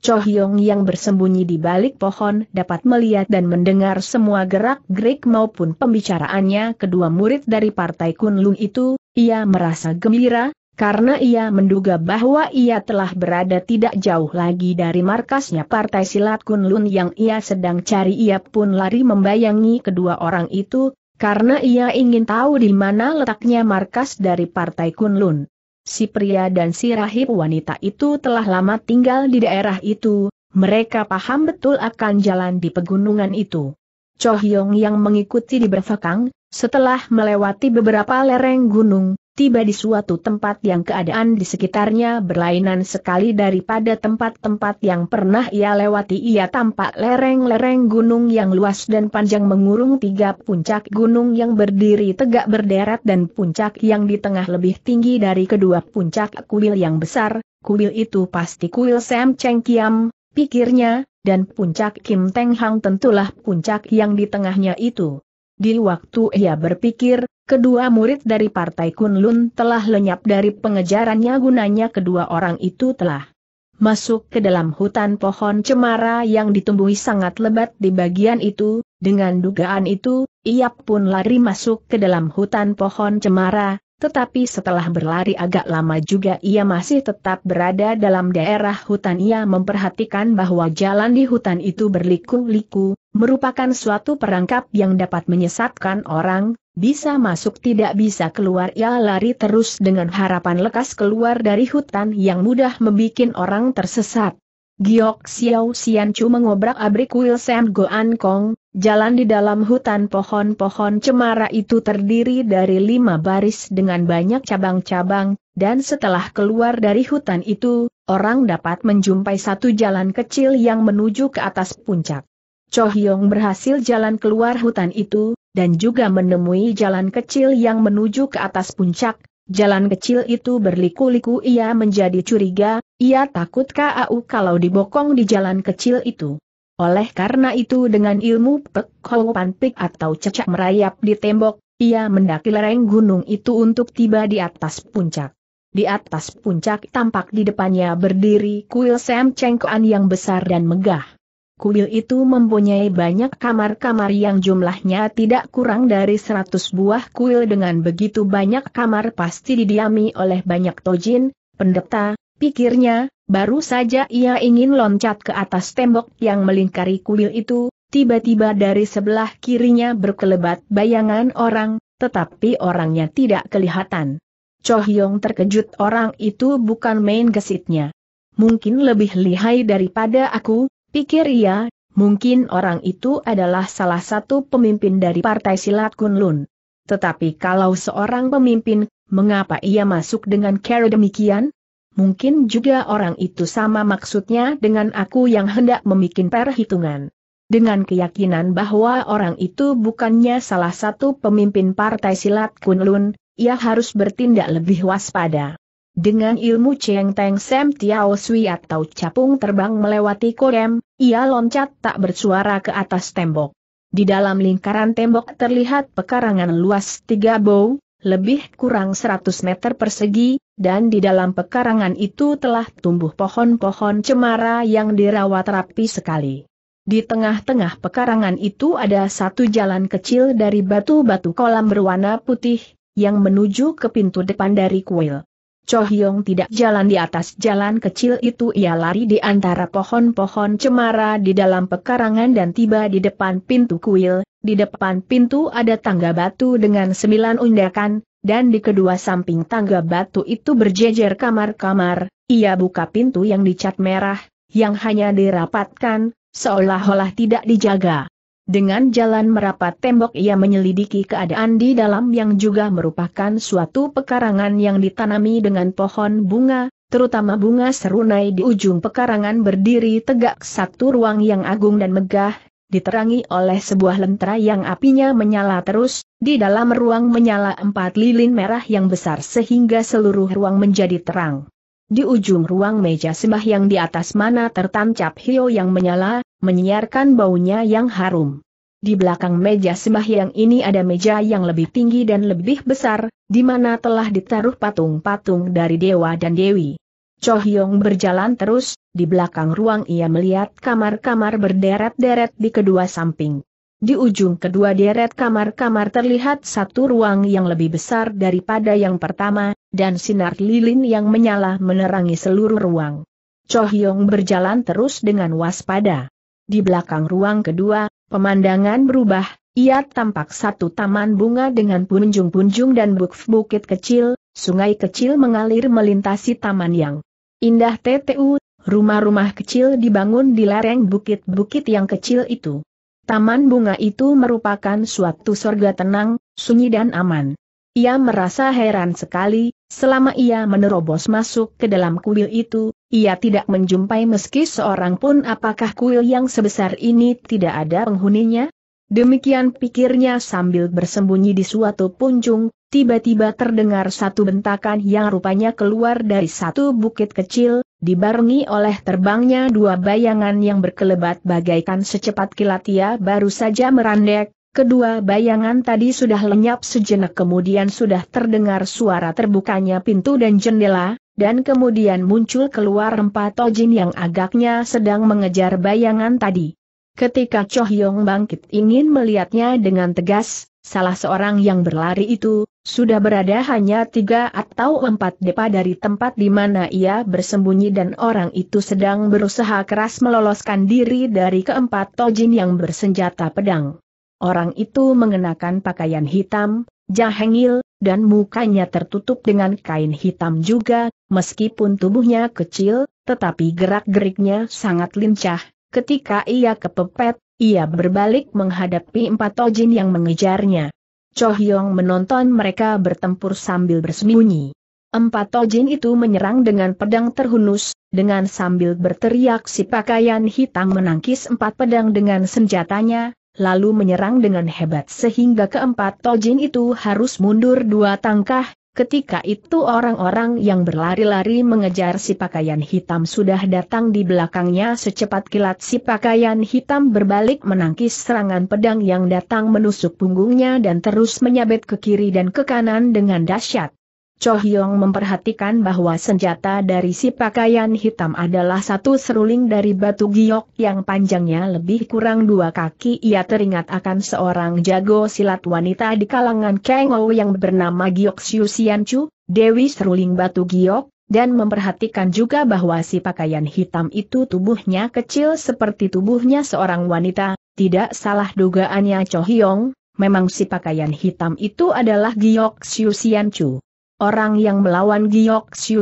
Cho yang bersembunyi di balik pohon dapat melihat dan mendengar semua gerak-gerik maupun pembicaraannya kedua murid dari partai Kunlun itu, ia merasa gembira, karena ia menduga bahwa ia telah berada tidak jauh lagi dari markasnya Partai Silat Kunlun yang ia sedang cari. Ia pun lari membayangi kedua orang itu, karena ia ingin tahu di mana letaknya markas dari Partai Kunlun. Si pria dan si rahib wanita itu telah lama tinggal di daerah itu, mereka paham betul akan jalan di pegunungan itu. Cho Hyong yang mengikuti di belakang, setelah melewati beberapa lereng gunung, tiba di suatu tempat yang keadaan di sekitarnya berlainan sekali daripada tempat-tempat yang pernah ia lewati. Ia tampak lereng-lereng gunung yang luas dan panjang mengurung tiga puncak gunung yang berdiri tegak berderet dan puncak yang di tengah lebih tinggi dari kedua puncak kuil yang besar. Kuil itu pasti kuil Sam Cheng Kiam, pikirnya, dan puncak Kim Teng Hang tentulah puncak yang di tengahnya itu. Di waktu ia berpikir, kedua murid dari Partai Kun Lun telah lenyap dari pengejarannya gunanya kedua orang itu telah masuk ke dalam hutan pohon cemara yang ditumbuhi sangat lebat di bagian itu, dengan dugaan itu, ia pun lari masuk ke dalam hutan pohon cemara, tetapi setelah berlari agak lama juga ia masih tetap berada dalam daerah hutan ia memperhatikan bahwa jalan di hutan itu berliku-liku, merupakan suatu perangkap yang dapat menyesatkan orang, bisa masuk tidak bisa keluar ia lari terus dengan harapan lekas keluar dari hutan yang mudah membuat orang tersesat. Giok Xiao Xianchu mengobrak-abrik sam Goan Kong, jalan di dalam hutan pohon-pohon cemara itu terdiri dari lima baris dengan banyak cabang-cabang, dan setelah keluar dari hutan itu, orang dapat menjumpai satu jalan kecil yang menuju ke atas puncak. Cho Hyong berhasil jalan keluar hutan itu, dan juga menemui jalan kecil yang menuju ke atas puncak, Jalan kecil itu berliku-liku ia menjadi curiga, ia takut KAU kalau dibokong di jalan kecil itu. Oleh karena itu dengan ilmu pek pantik atau cecak merayap di tembok, ia mendaki lereng gunung itu untuk tiba di atas puncak. Di atas puncak tampak di depannya berdiri kuil Sam Cengkoan yang besar dan megah kuil itu mempunyai banyak kamar-kamar yang jumlahnya tidak kurang dari 100 buah kuil dengan begitu banyak kamar pasti didiami oleh banyak tojin, pendeta, pikirnya, baru saja ia ingin loncat ke atas tembok yang melingkari kuil itu, tiba-tiba dari sebelah kirinya berkelebat bayangan orang, tetapi orangnya tidak kelihatan. Cho Yong terkejut orang itu bukan main gesitnya. Mungkin lebih lihai daripada aku, Pikir ia, mungkin orang itu adalah salah satu pemimpin dari partai silat Kunlun. Tetapi kalau seorang pemimpin, mengapa ia masuk dengan cara demikian? Mungkin juga orang itu sama maksudnya dengan aku yang hendak memikin perhitungan. Dengan keyakinan bahwa orang itu bukannya salah satu pemimpin partai silat Kunlun, ia harus bertindak lebih waspada. Dengan ilmu Cheng Teng Sam Tiao Sui atau capung terbang melewati korem, ia loncat tak bersuara ke atas tembok. Di dalam lingkaran tembok terlihat pekarangan luas tiga bow, lebih kurang 100 meter persegi, dan di dalam pekarangan itu telah tumbuh pohon-pohon cemara yang dirawat rapi sekali. Di tengah-tengah pekarangan itu ada satu jalan kecil dari batu-batu kolam berwarna putih, yang menuju ke pintu depan dari kuil. Cho Hyong tidak jalan di atas jalan kecil itu ia lari di antara pohon-pohon cemara di dalam pekarangan dan tiba di depan pintu kuil, di depan pintu ada tangga batu dengan sembilan undakan, dan di kedua samping tangga batu itu berjejer kamar-kamar, ia buka pintu yang dicat merah, yang hanya dirapatkan, seolah-olah tidak dijaga. Dengan jalan merapat tembok ia menyelidiki keadaan di dalam yang juga merupakan suatu pekarangan yang ditanami dengan pohon bunga, terutama bunga serunai di ujung pekarangan berdiri tegak satu ruang yang agung dan megah, diterangi oleh sebuah lentera yang apinya menyala terus, di dalam ruang menyala empat lilin merah yang besar sehingga seluruh ruang menjadi terang. Di ujung ruang meja sembah yang di atas mana tertancap hio yang menyala, menyiarkan baunya yang harum. Di belakang meja sembahyang ini ada meja yang lebih tinggi dan lebih besar, di mana telah ditaruh patung-patung dari dewa dan dewi. Cho Yong berjalan terus, di belakang ruang ia melihat kamar-kamar berderet-deret di kedua samping. Di ujung kedua deret kamar-kamar terlihat satu ruang yang lebih besar daripada yang pertama, dan sinar lilin yang menyala menerangi seluruh ruang. Cho Yong berjalan terus dengan waspada. Di belakang ruang kedua, pemandangan berubah, ia tampak satu taman bunga dengan punjung-punjung dan bukit-bukit kecil, sungai kecil mengalir melintasi taman yang indah TTU, rumah-rumah kecil dibangun di lereng bukit-bukit yang kecil itu. Taman bunga itu merupakan suatu surga tenang, sunyi dan aman. Ia merasa heran sekali, selama ia menerobos masuk ke dalam kuil itu, ia tidak menjumpai meski seorang pun apakah kuil yang sebesar ini tidak ada penghuninya? Demikian pikirnya sambil bersembunyi di suatu punjung, tiba-tiba terdengar satu bentakan yang rupanya keluar dari satu bukit kecil, dibarengi oleh terbangnya dua bayangan yang berkelebat bagaikan secepat kilat ia baru saja merandek, kedua bayangan tadi sudah lenyap sejenak kemudian sudah terdengar suara terbukanya pintu dan jendela, dan kemudian muncul keluar empat tojin yang agaknya sedang mengejar bayangan tadi. Ketika Cho Hyong bangkit ingin melihatnya dengan tegas, salah seorang yang berlari itu, sudah berada hanya tiga atau empat depa dari tempat di mana ia bersembunyi dan orang itu sedang berusaha keras meloloskan diri dari keempat tojin yang bersenjata pedang. Orang itu mengenakan pakaian hitam, jahengil, dan mukanya tertutup dengan kain hitam juga, meskipun tubuhnya kecil, tetapi gerak-geriknya sangat lincah. Ketika ia kepepet, ia berbalik menghadapi empat tojin yang mengejarnya. Cho Hyong menonton mereka bertempur sambil bersembunyi. Empat tojin itu menyerang dengan pedang terhunus, dengan sambil berteriak si pakaian hitam menangkis empat pedang dengan senjatanya, lalu menyerang dengan hebat sehingga keempat tojin itu harus mundur dua tangkah, ketika itu orang-orang yang berlari-lari mengejar si pakaian hitam sudah datang di belakangnya secepat kilat si pakaian hitam berbalik menangkis serangan pedang yang datang menusuk punggungnya dan terus menyabet ke kiri dan ke kanan dengan dahsyat. Cho Hyong memperhatikan bahwa senjata dari si pakaian hitam adalah satu seruling dari batu giok yang panjangnya lebih kurang dua kaki. Ia teringat akan seorang jago silat wanita di kalangan Kang yang bernama Giok Siu Sian Chu, Dewi Seruling Batu Giok, dan memperhatikan juga bahwa si pakaian hitam itu tubuhnya kecil seperti tubuhnya seorang wanita. Tidak salah dugaannya Cho Hyong, memang si pakaian hitam itu adalah Giok Siu Sian Chu. Orang yang melawan Giok Xiu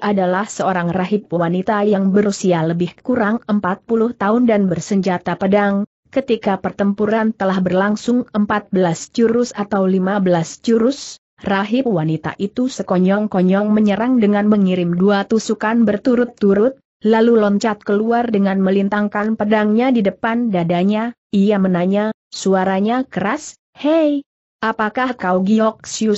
adalah seorang rahib wanita yang berusia lebih kurang 40 tahun dan bersenjata pedang. Ketika pertempuran telah berlangsung 14 jurus atau 15 jurus, rahib wanita itu sekonyong-konyong menyerang dengan mengirim dua tusukan berturut-turut, lalu loncat keluar dengan melintangkan pedangnya di depan dadanya, ia menanya, suaranya keras, Hei, apakah kau Giok Xiu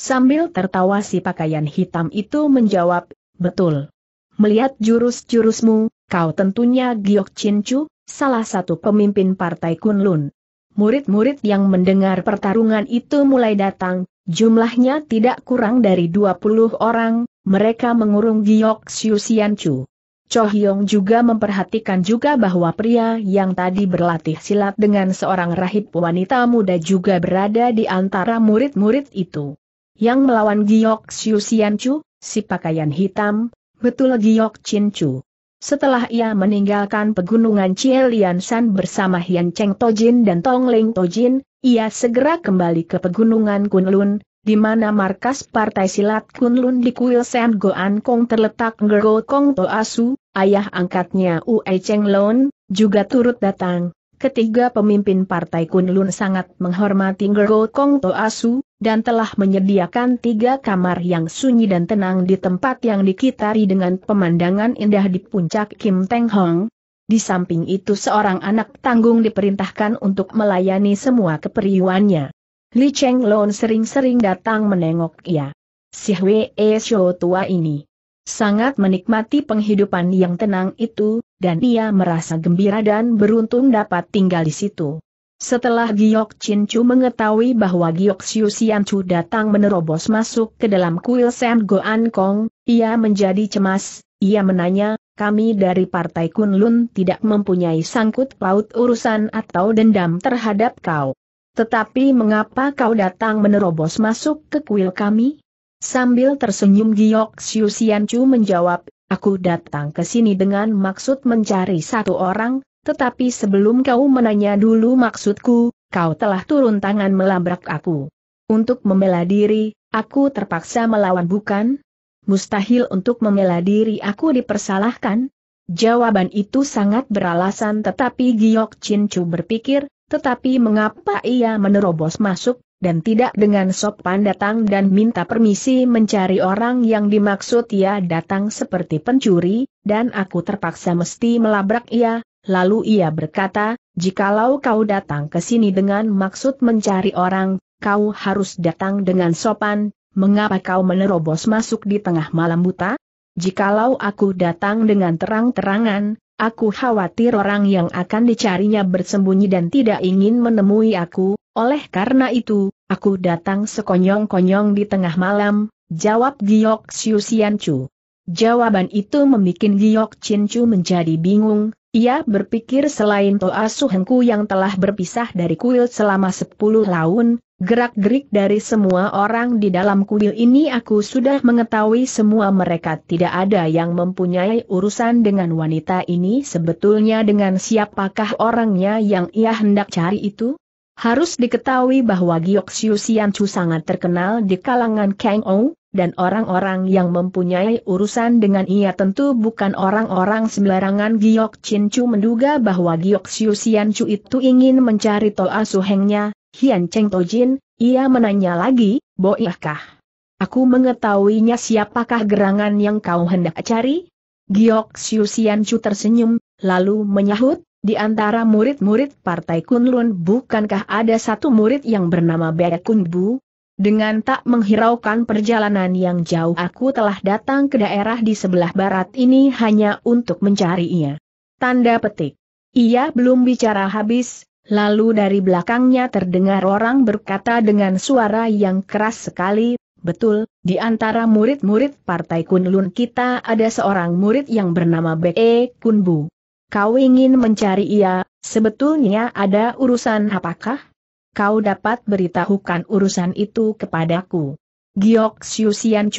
Sambil tertawa si pakaian hitam itu menjawab, betul. Melihat jurus-jurusmu, kau tentunya Giok Chin Chu, salah satu pemimpin partai Kunlun. Murid-murid yang mendengar pertarungan itu mulai datang, jumlahnya tidak kurang dari 20 orang, mereka mengurung Giok Xiu Xian Chu. Cho Hyong juga memperhatikan juga bahwa pria yang tadi berlatih silat dengan seorang rahib wanita muda juga berada di antara murid-murid itu yang melawan Giok Xiu Xianchu, si pakaian hitam, betul Giok Chin Setelah ia meninggalkan pegunungan Chielian San bersama Hian Cheng Tojin dan Tong Ling Tojin, ia segera kembali ke pegunungan Kunlun, di mana markas Partai Silat Kunlun di Kuil Sam Goan Kong terletak Gergo Kong Toasu, ayah angkatnya Ue Cheng Lon, juga turut datang. Ketiga pemimpin Partai Kunlun sangat menghormati Gergo Kong Toasu, dan telah menyediakan tiga kamar yang sunyi dan tenang di tempat yang dikitari dengan pemandangan indah di puncak Kim Teng Hong. Di samping itu seorang anak tanggung diperintahkan untuk melayani semua keperiwannya. Li Cheng Lon sering-sering datang menengok ia. Si Hwee Shou tua ini sangat menikmati penghidupan yang tenang itu, dan ia merasa gembira dan beruntung dapat tinggal di situ. Setelah Giok Chin Chu mengetahui bahwa Giok Xiu Xian Chu datang menerobos masuk ke dalam kuil Sam Goan Kong, ia menjadi cemas, ia menanya, kami dari Partai Kunlun tidak mempunyai sangkut paut urusan atau dendam terhadap kau. Tetapi mengapa kau datang menerobos masuk ke kuil kami? Sambil tersenyum Giok Xiu Xian Chu menjawab, aku datang ke sini dengan maksud mencari satu orang, tetapi sebelum kau menanya dulu maksudku, kau telah turun tangan melabrak aku. Untuk membela diri, aku terpaksa melawan bukan? Mustahil untuk membela diri aku dipersalahkan? Jawaban itu sangat beralasan tetapi Giok Chin Chu berpikir, tetapi mengapa ia menerobos masuk, dan tidak dengan sopan datang dan minta permisi mencari orang yang dimaksud ia datang seperti pencuri, dan aku terpaksa mesti melabrak ia, lalu ia berkata, jikalau kau datang ke sini dengan maksud mencari orang, kau harus datang dengan sopan, mengapa kau menerobos masuk di tengah malam buta? Jikalau aku datang dengan terang-terangan, aku khawatir orang yang akan dicarinya bersembunyi dan tidak ingin menemui aku, oleh karena itu, aku datang sekonyong-konyong di tengah malam, jawab Giok Siu Chu. Jawaban itu membuat Giok Chin Chu menjadi bingung, ia berpikir selain Toa Suhengku yang telah berpisah dari kuil selama sepuluh tahun, gerak-gerik dari semua orang di dalam kuil ini aku sudah mengetahui semua mereka tidak ada yang mempunyai urusan dengan wanita ini sebetulnya dengan siapakah orangnya yang ia hendak cari itu? Harus diketahui bahwa Giok Sian Chu sangat terkenal di kalangan Kang Ong, dan orang-orang yang mempunyai urusan dengan ia tentu bukan orang-orang sembarangan Giok Chin Chu menduga bahwa Giok Xiu Xian Chu itu ingin mencari Toa Suhengnya, Hian Cheng Tojin, ia menanya lagi, Boikah? Aku mengetahuinya siapakah gerangan yang kau hendak cari? Giok Xiu Xian Chu tersenyum, lalu menyahut, di antara murid-murid Partai Kunlun bukankah ada satu murid yang bernama Bae Kun Bu? Dengan tak menghiraukan perjalanan yang jauh aku telah datang ke daerah di sebelah barat ini hanya untuk mencari ia. Tanda petik. Ia belum bicara habis, lalu dari belakangnya terdengar orang berkata dengan suara yang keras sekali, Betul, di antara murid-murid Partai Kunlun kita ada seorang murid yang bernama B.E. E Kunbu. Kau ingin mencari ia, sebetulnya ada urusan apakah? kau dapat beritahukan urusan itu kepadaku. Giok Xiu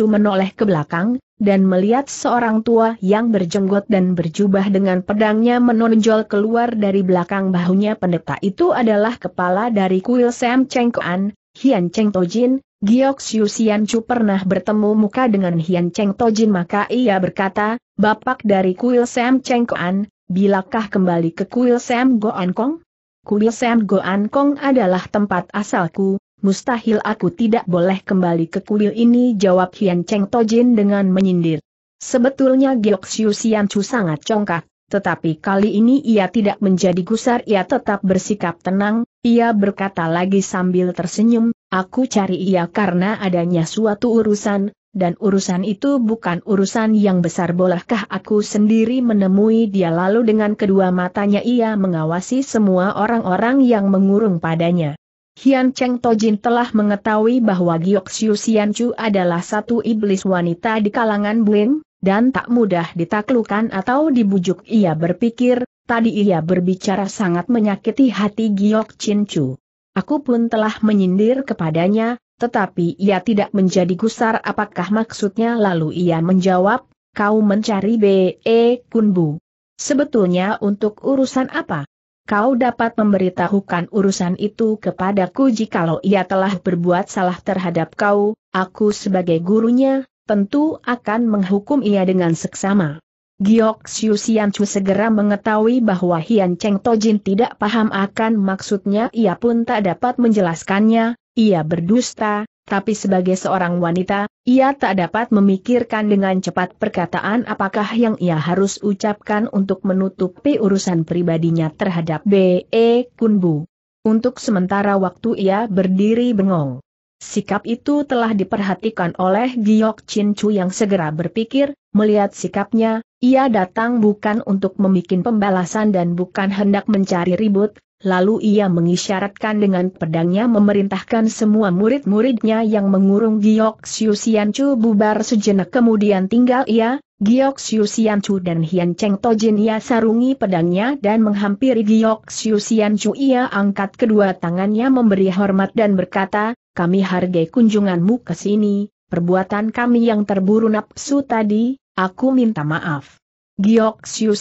menoleh ke belakang, dan melihat seorang tua yang berjenggot dan berjubah dengan pedangnya menonjol keluar dari belakang bahunya pendeta itu adalah kepala dari kuil Sam Cheng Kuan, Hian Cheng Tojin, Giok Xiu Chu pernah bertemu muka dengan Hian Cheng Tojin maka ia berkata, Bapak dari kuil Sam Cheng Kuan, bilakah kembali ke kuil Sam Goan Kong? Kuil Sam Goan Kong adalah tempat asalku, mustahil aku tidak boleh kembali ke kuil ini jawab Hian Cheng Tojin dengan menyindir. Sebetulnya Giok Siu Sian Chu sangat congkak, tetapi kali ini ia tidak menjadi gusar ia tetap bersikap tenang, ia berkata lagi sambil tersenyum, aku cari ia karena adanya suatu urusan, dan urusan itu bukan urusan yang besar bolehkah aku sendiri menemui dia lalu dengan kedua matanya ia mengawasi semua orang-orang yang mengurung padanya. Hian Cheng Tojin telah mengetahui bahwa Giok Xiu Xian Chu adalah satu iblis wanita di kalangan Bling, dan tak mudah ditaklukan atau dibujuk ia berpikir, tadi ia berbicara sangat menyakiti hati Giok Chin Chu. Aku pun telah menyindir kepadanya, tetapi ia tidak menjadi gusar apakah maksudnya lalu ia menjawab, kau mencari B.E. Kunbu. Sebetulnya untuk urusan apa? Kau dapat memberitahukan urusan itu kepadaku jikalau ia telah berbuat salah terhadap kau, aku sebagai gurunya, tentu akan menghukum ia dengan seksama. Giok Xiu Chu segera mengetahui bahwa Hian Cheng Tojin tidak paham akan maksudnya ia pun tak dapat menjelaskannya, ia berdusta, tapi sebagai seorang wanita, ia tak dapat memikirkan dengan cepat perkataan apakah yang ia harus ucapkan untuk menutupi urusan pribadinya terhadap B.E. Kunbu. Untuk sementara waktu ia berdiri bengong. Sikap itu telah diperhatikan oleh Giok Chin Chu yang segera berpikir, melihat sikapnya, ia datang bukan untuk memikin pembalasan dan bukan hendak mencari ribut, lalu ia mengisyaratkan dengan pedangnya memerintahkan semua murid-muridnya yang mengurung Giok Chu bubar sejenak kemudian tinggal ia, Giok Chu dan Hian Cheng Tojin ia sarungi pedangnya dan menghampiri Giok Chu ia angkat kedua tangannya memberi hormat dan berkata, kami hargai kunjunganmu ke sini, perbuatan kami yang terburu nafsu tadi, aku minta maaf. Giok Chu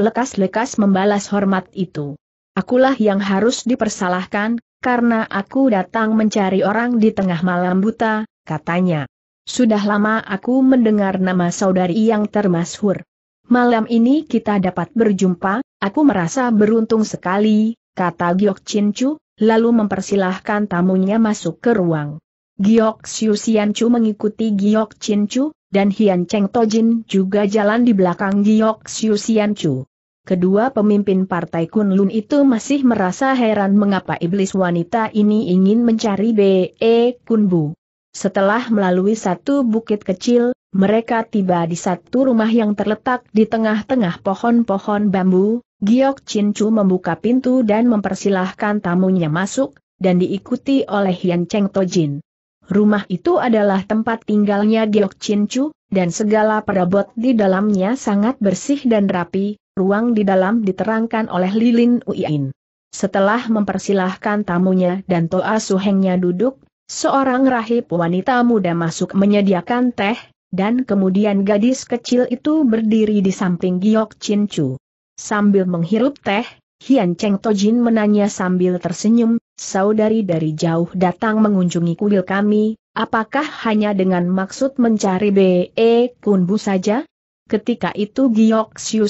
lekas-lekas membalas hormat itu. Akulah yang harus dipersalahkan, karena aku datang mencari orang di tengah malam buta, katanya. Sudah lama aku mendengar nama saudari yang termasyhur. Malam ini kita dapat berjumpa, aku merasa beruntung sekali, kata Giok Chin Chu, lalu mempersilahkan tamunya masuk ke ruang. Giok Xiu Xian Chu mengikuti Giok Chin Chu, dan Hian Cheng Tojin juga jalan di belakang Giok Xiu Xian Chu. Kedua pemimpin partai Kunlun itu masih merasa heran mengapa iblis wanita ini ingin mencari B.E. Kunbu. Setelah melalui satu bukit kecil, mereka tiba di satu rumah yang terletak di tengah-tengah pohon-pohon bambu, Giok Chin Chu membuka pintu dan mempersilahkan tamunya masuk, dan diikuti oleh Yan Cheng Tojin. Rumah itu adalah tempat tinggalnya Giok Chin Chu, dan segala perabot di dalamnya sangat bersih dan rapi, ruang di dalam diterangkan oleh lilin Uiin. Setelah mempersilahkan tamunya dan Toa Suhengnya duduk, seorang rahib wanita muda masuk menyediakan teh, dan kemudian gadis kecil itu berdiri di samping Giok Chin Chu. Sambil menghirup teh, Hian Cheng Tojin menanya sambil tersenyum, saudari dari jauh datang mengunjungi kuil kami, apakah hanya dengan maksud mencari B.E. Kunbu saja? Ketika itu Giok Xiu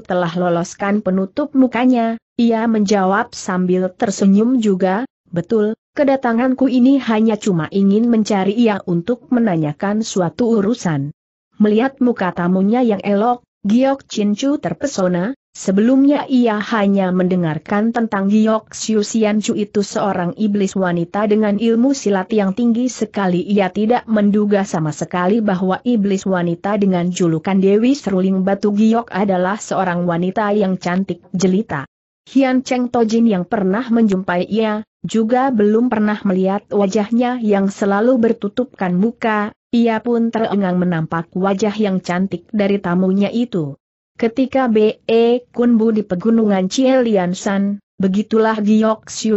telah loloskan penutup mukanya, ia menjawab sambil tersenyum juga, betul, kedatanganku ini hanya cuma ingin mencari ia untuk menanyakan suatu urusan. Melihat muka tamunya yang elok, Giok Chu terpesona, Sebelumnya ia hanya mendengarkan tentang Giok Xiuxian Chu itu seorang iblis wanita dengan ilmu silat yang tinggi sekali ia tidak menduga sama sekali bahwa iblis wanita dengan julukan Dewi Seruling Batu Giok adalah seorang wanita yang cantik jelita. Hian Cheng Tojin yang pernah menjumpai ia, juga belum pernah melihat wajahnya yang selalu bertutupkan muka, ia pun terengang menampak wajah yang cantik dari tamunya itu. Ketika B.E. Kunbu di pegunungan Chieliansan, begitulah Giok Chu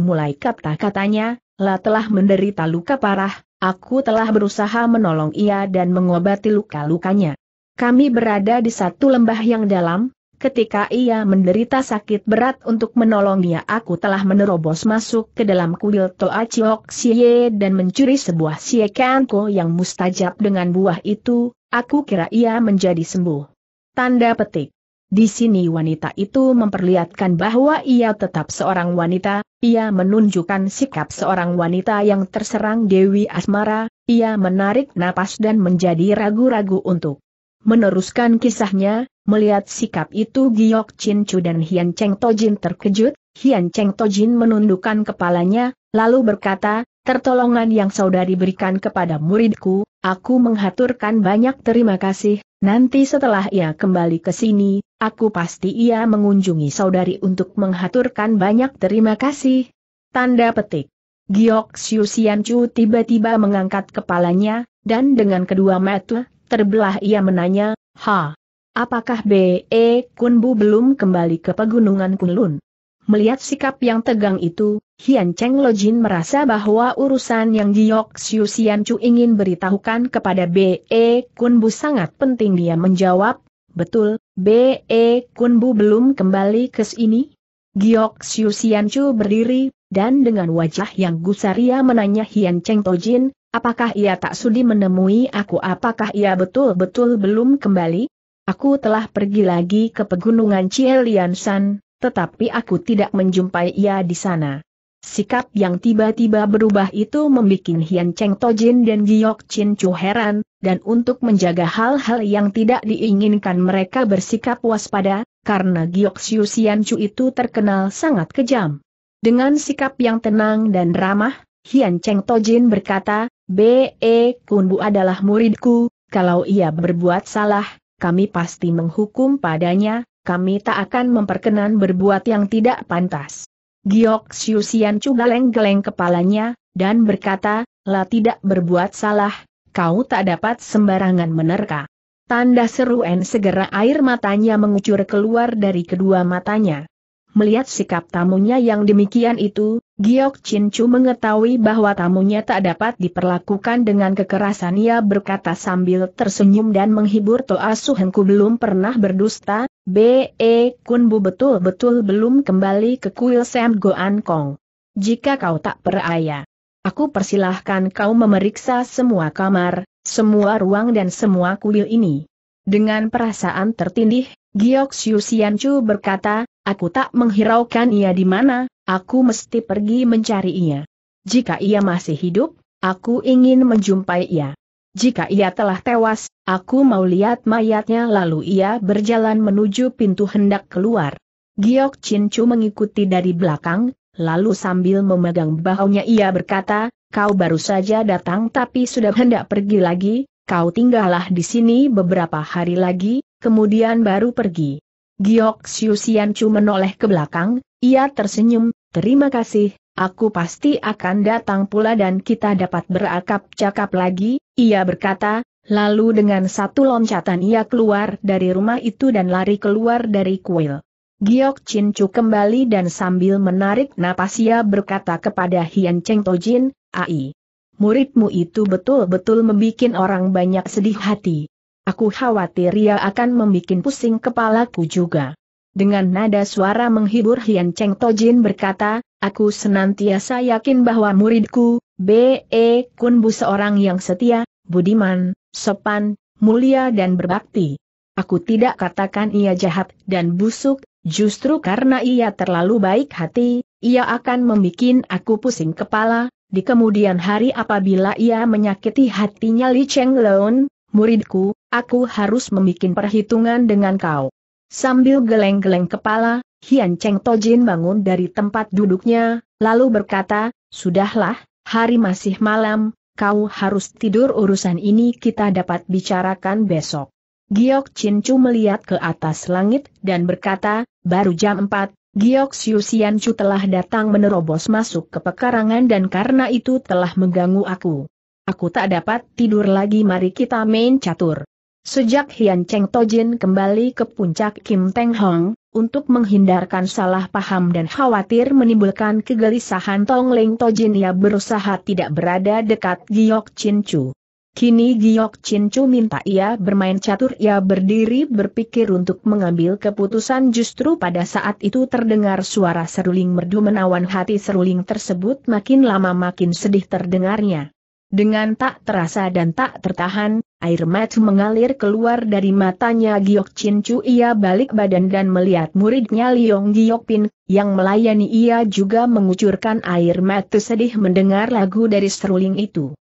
mulai kata-katanya, La telah menderita luka parah, aku telah berusaha menolong ia dan mengobati luka-lukanya. Kami berada di satu lembah yang dalam, ketika ia menderita sakit berat untuk menolongnya aku telah menerobos masuk ke dalam kuil Toa Chiok Xie dan mencuri sebuah Xie Kanko yang mustajab dengan buah itu, aku kira ia menjadi sembuh. Tanda petik. Di sini wanita itu memperlihatkan bahwa ia tetap seorang wanita, ia menunjukkan sikap seorang wanita yang terserang Dewi Asmara, ia menarik napas dan menjadi ragu-ragu untuk meneruskan kisahnya, melihat sikap itu Giok Chin Chu dan Hian Cheng Tojin terkejut, Hian Cheng Tojin menundukkan kepalanya, lalu berkata, Tertolongan yang saudari berikan kepada muridku, aku menghaturkan banyak terima kasih, Nanti setelah ia kembali ke sini, aku pasti ia mengunjungi saudari untuk menghaturkan banyak terima kasih. Tanda petik. Giok Siu tiba-tiba mengangkat kepalanya, dan dengan kedua mata, terbelah ia menanya, Ha, apakah B.E. Kunbu belum kembali ke pegunungan Kunlun? Melihat sikap yang tegang itu, Hian Cheng Lo Jin merasa bahwa urusan yang Giok Xiu Xian Chu ingin beritahukan kepada B.E. E Kun Bu sangat penting dia menjawab, betul, B.E. E Kun Bu belum kembali ke sini? Giok Xiu Xian Chu berdiri, dan dengan wajah yang gusar ia menanya Hian Cheng Jin, apakah ia tak sudi menemui aku apakah ia betul-betul belum kembali? Aku telah pergi lagi ke pegunungan Chielian San, tetapi aku tidak menjumpai ia di sana. Sikap yang tiba-tiba berubah itu membuat Hian Cheng Tojin dan Giok Chin Chu heran, dan untuk menjaga hal-hal yang tidak diinginkan mereka bersikap waspada, karena Giok Siu Sian Chu itu terkenal sangat kejam. Dengan sikap yang tenang dan ramah, Hian Cheng Tojin berkata, B.E. Kunbu adalah muridku, kalau ia berbuat salah, kami pasti menghukum padanya, kami tak akan memperkenan berbuat yang tidak pantas. Giok Xiuxian Chu geleng kepalanya, dan berkata, La tidak berbuat salah, kau tak dapat sembarangan menerka. Tanda seru En segera air matanya mengucur keluar dari kedua matanya. Melihat sikap tamunya yang demikian itu, Giok Chin Chu mengetahui bahwa tamunya tak dapat diperlakukan dengan kekerasan ia berkata sambil tersenyum dan menghibur Toa Su Hengku belum pernah berdusta, B.E. Kunbu betul-betul belum kembali ke kuil Sam Goan Kong. Jika kau tak peraya, aku persilahkan kau memeriksa semua kamar, semua ruang dan semua kuil ini. Dengan perasaan tertindih, Giok Siu Chu berkata, aku tak menghiraukan ia di mana, aku mesti pergi mencari ia. Jika ia masih hidup, aku ingin menjumpai ia jika ia telah tewas, aku mau lihat mayatnya lalu ia berjalan menuju pintu hendak keluar. Giok Chin Chu mengikuti dari belakang, lalu sambil memegang bahunya ia berkata, kau baru saja datang tapi sudah hendak pergi lagi, kau tinggallah di sini beberapa hari lagi, kemudian baru pergi. Giok Siu Sian Chu menoleh ke belakang, ia tersenyum, terima kasih, Aku pasti akan datang pula dan kita dapat berakap-cakap lagi, ia berkata, lalu dengan satu loncatan ia keluar dari rumah itu dan lari keluar dari kuil. Giok Chin Chu kembali dan sambil menarik napas ia berkata kepada Hian Cheng Tojin, Ai. Muridmu itu betul-betul membuat orang banyak sedih hati. Aku khawatir ia akan membuat pusing kepalaku juga. Dengan nada suara menghibur Hian Cheng Tojin berkata, Aku senantiasa yakin bahwa muridku, B.E. Kunbu seorang yang setia, budiman, sopan, mulia dan berbakti. Aku tidak katakan ia jahat dan busuk, justru karena ia terlalu baik hati, ia akan membuat aku pusing kepala, di kemudian hari apabila ia menyakiti hatinya Li Cheng Leon, muridku, aku harus membuat perhitungan dengan kau. Sambil geleng-geleng kepala, Hian Cheng Tojin bangun dari tempat duduknya, lalu berkata, Sudahlah, hari masih malam, kau harus tidur urusan ini kita dapat bicarakan besok. Giok Chin Chu melihat ke atas langit dan berkata, baru jam 4, Giok Siu Sian Chu telah datang menerobos masuk ke pekarangan dan karena itu telah mengganggu aku. Aku tak dapat tidur lagi mari kita main catur. Sejak Hian Cheng Tojin kembali ke puncak Kim Teng Hong, untuk menghindarkan salah paham dan khawatir menimbulkan kegelisahan Tong Leng Tojin ia berusaha tidak berada dekat Giok Chin Chu. Kini Giok Chin Chu minta ia bermain catur ia berdiri berpikir untuk mengambil keputusan justru pada saat itu terdengar suara seruling merdu menawan hati seruling tersebut makin lama makin sedih terdengarnya. Dengan tak terasa dan tak tertahan, Air mata mengalir keluar dari matanya Giok Chin Chu ia balik badan dan melihat muridnya Liong Giok Pin, yang melayani ia juga mengucurkan air mata sedih mendengar lagu dari seruling itu.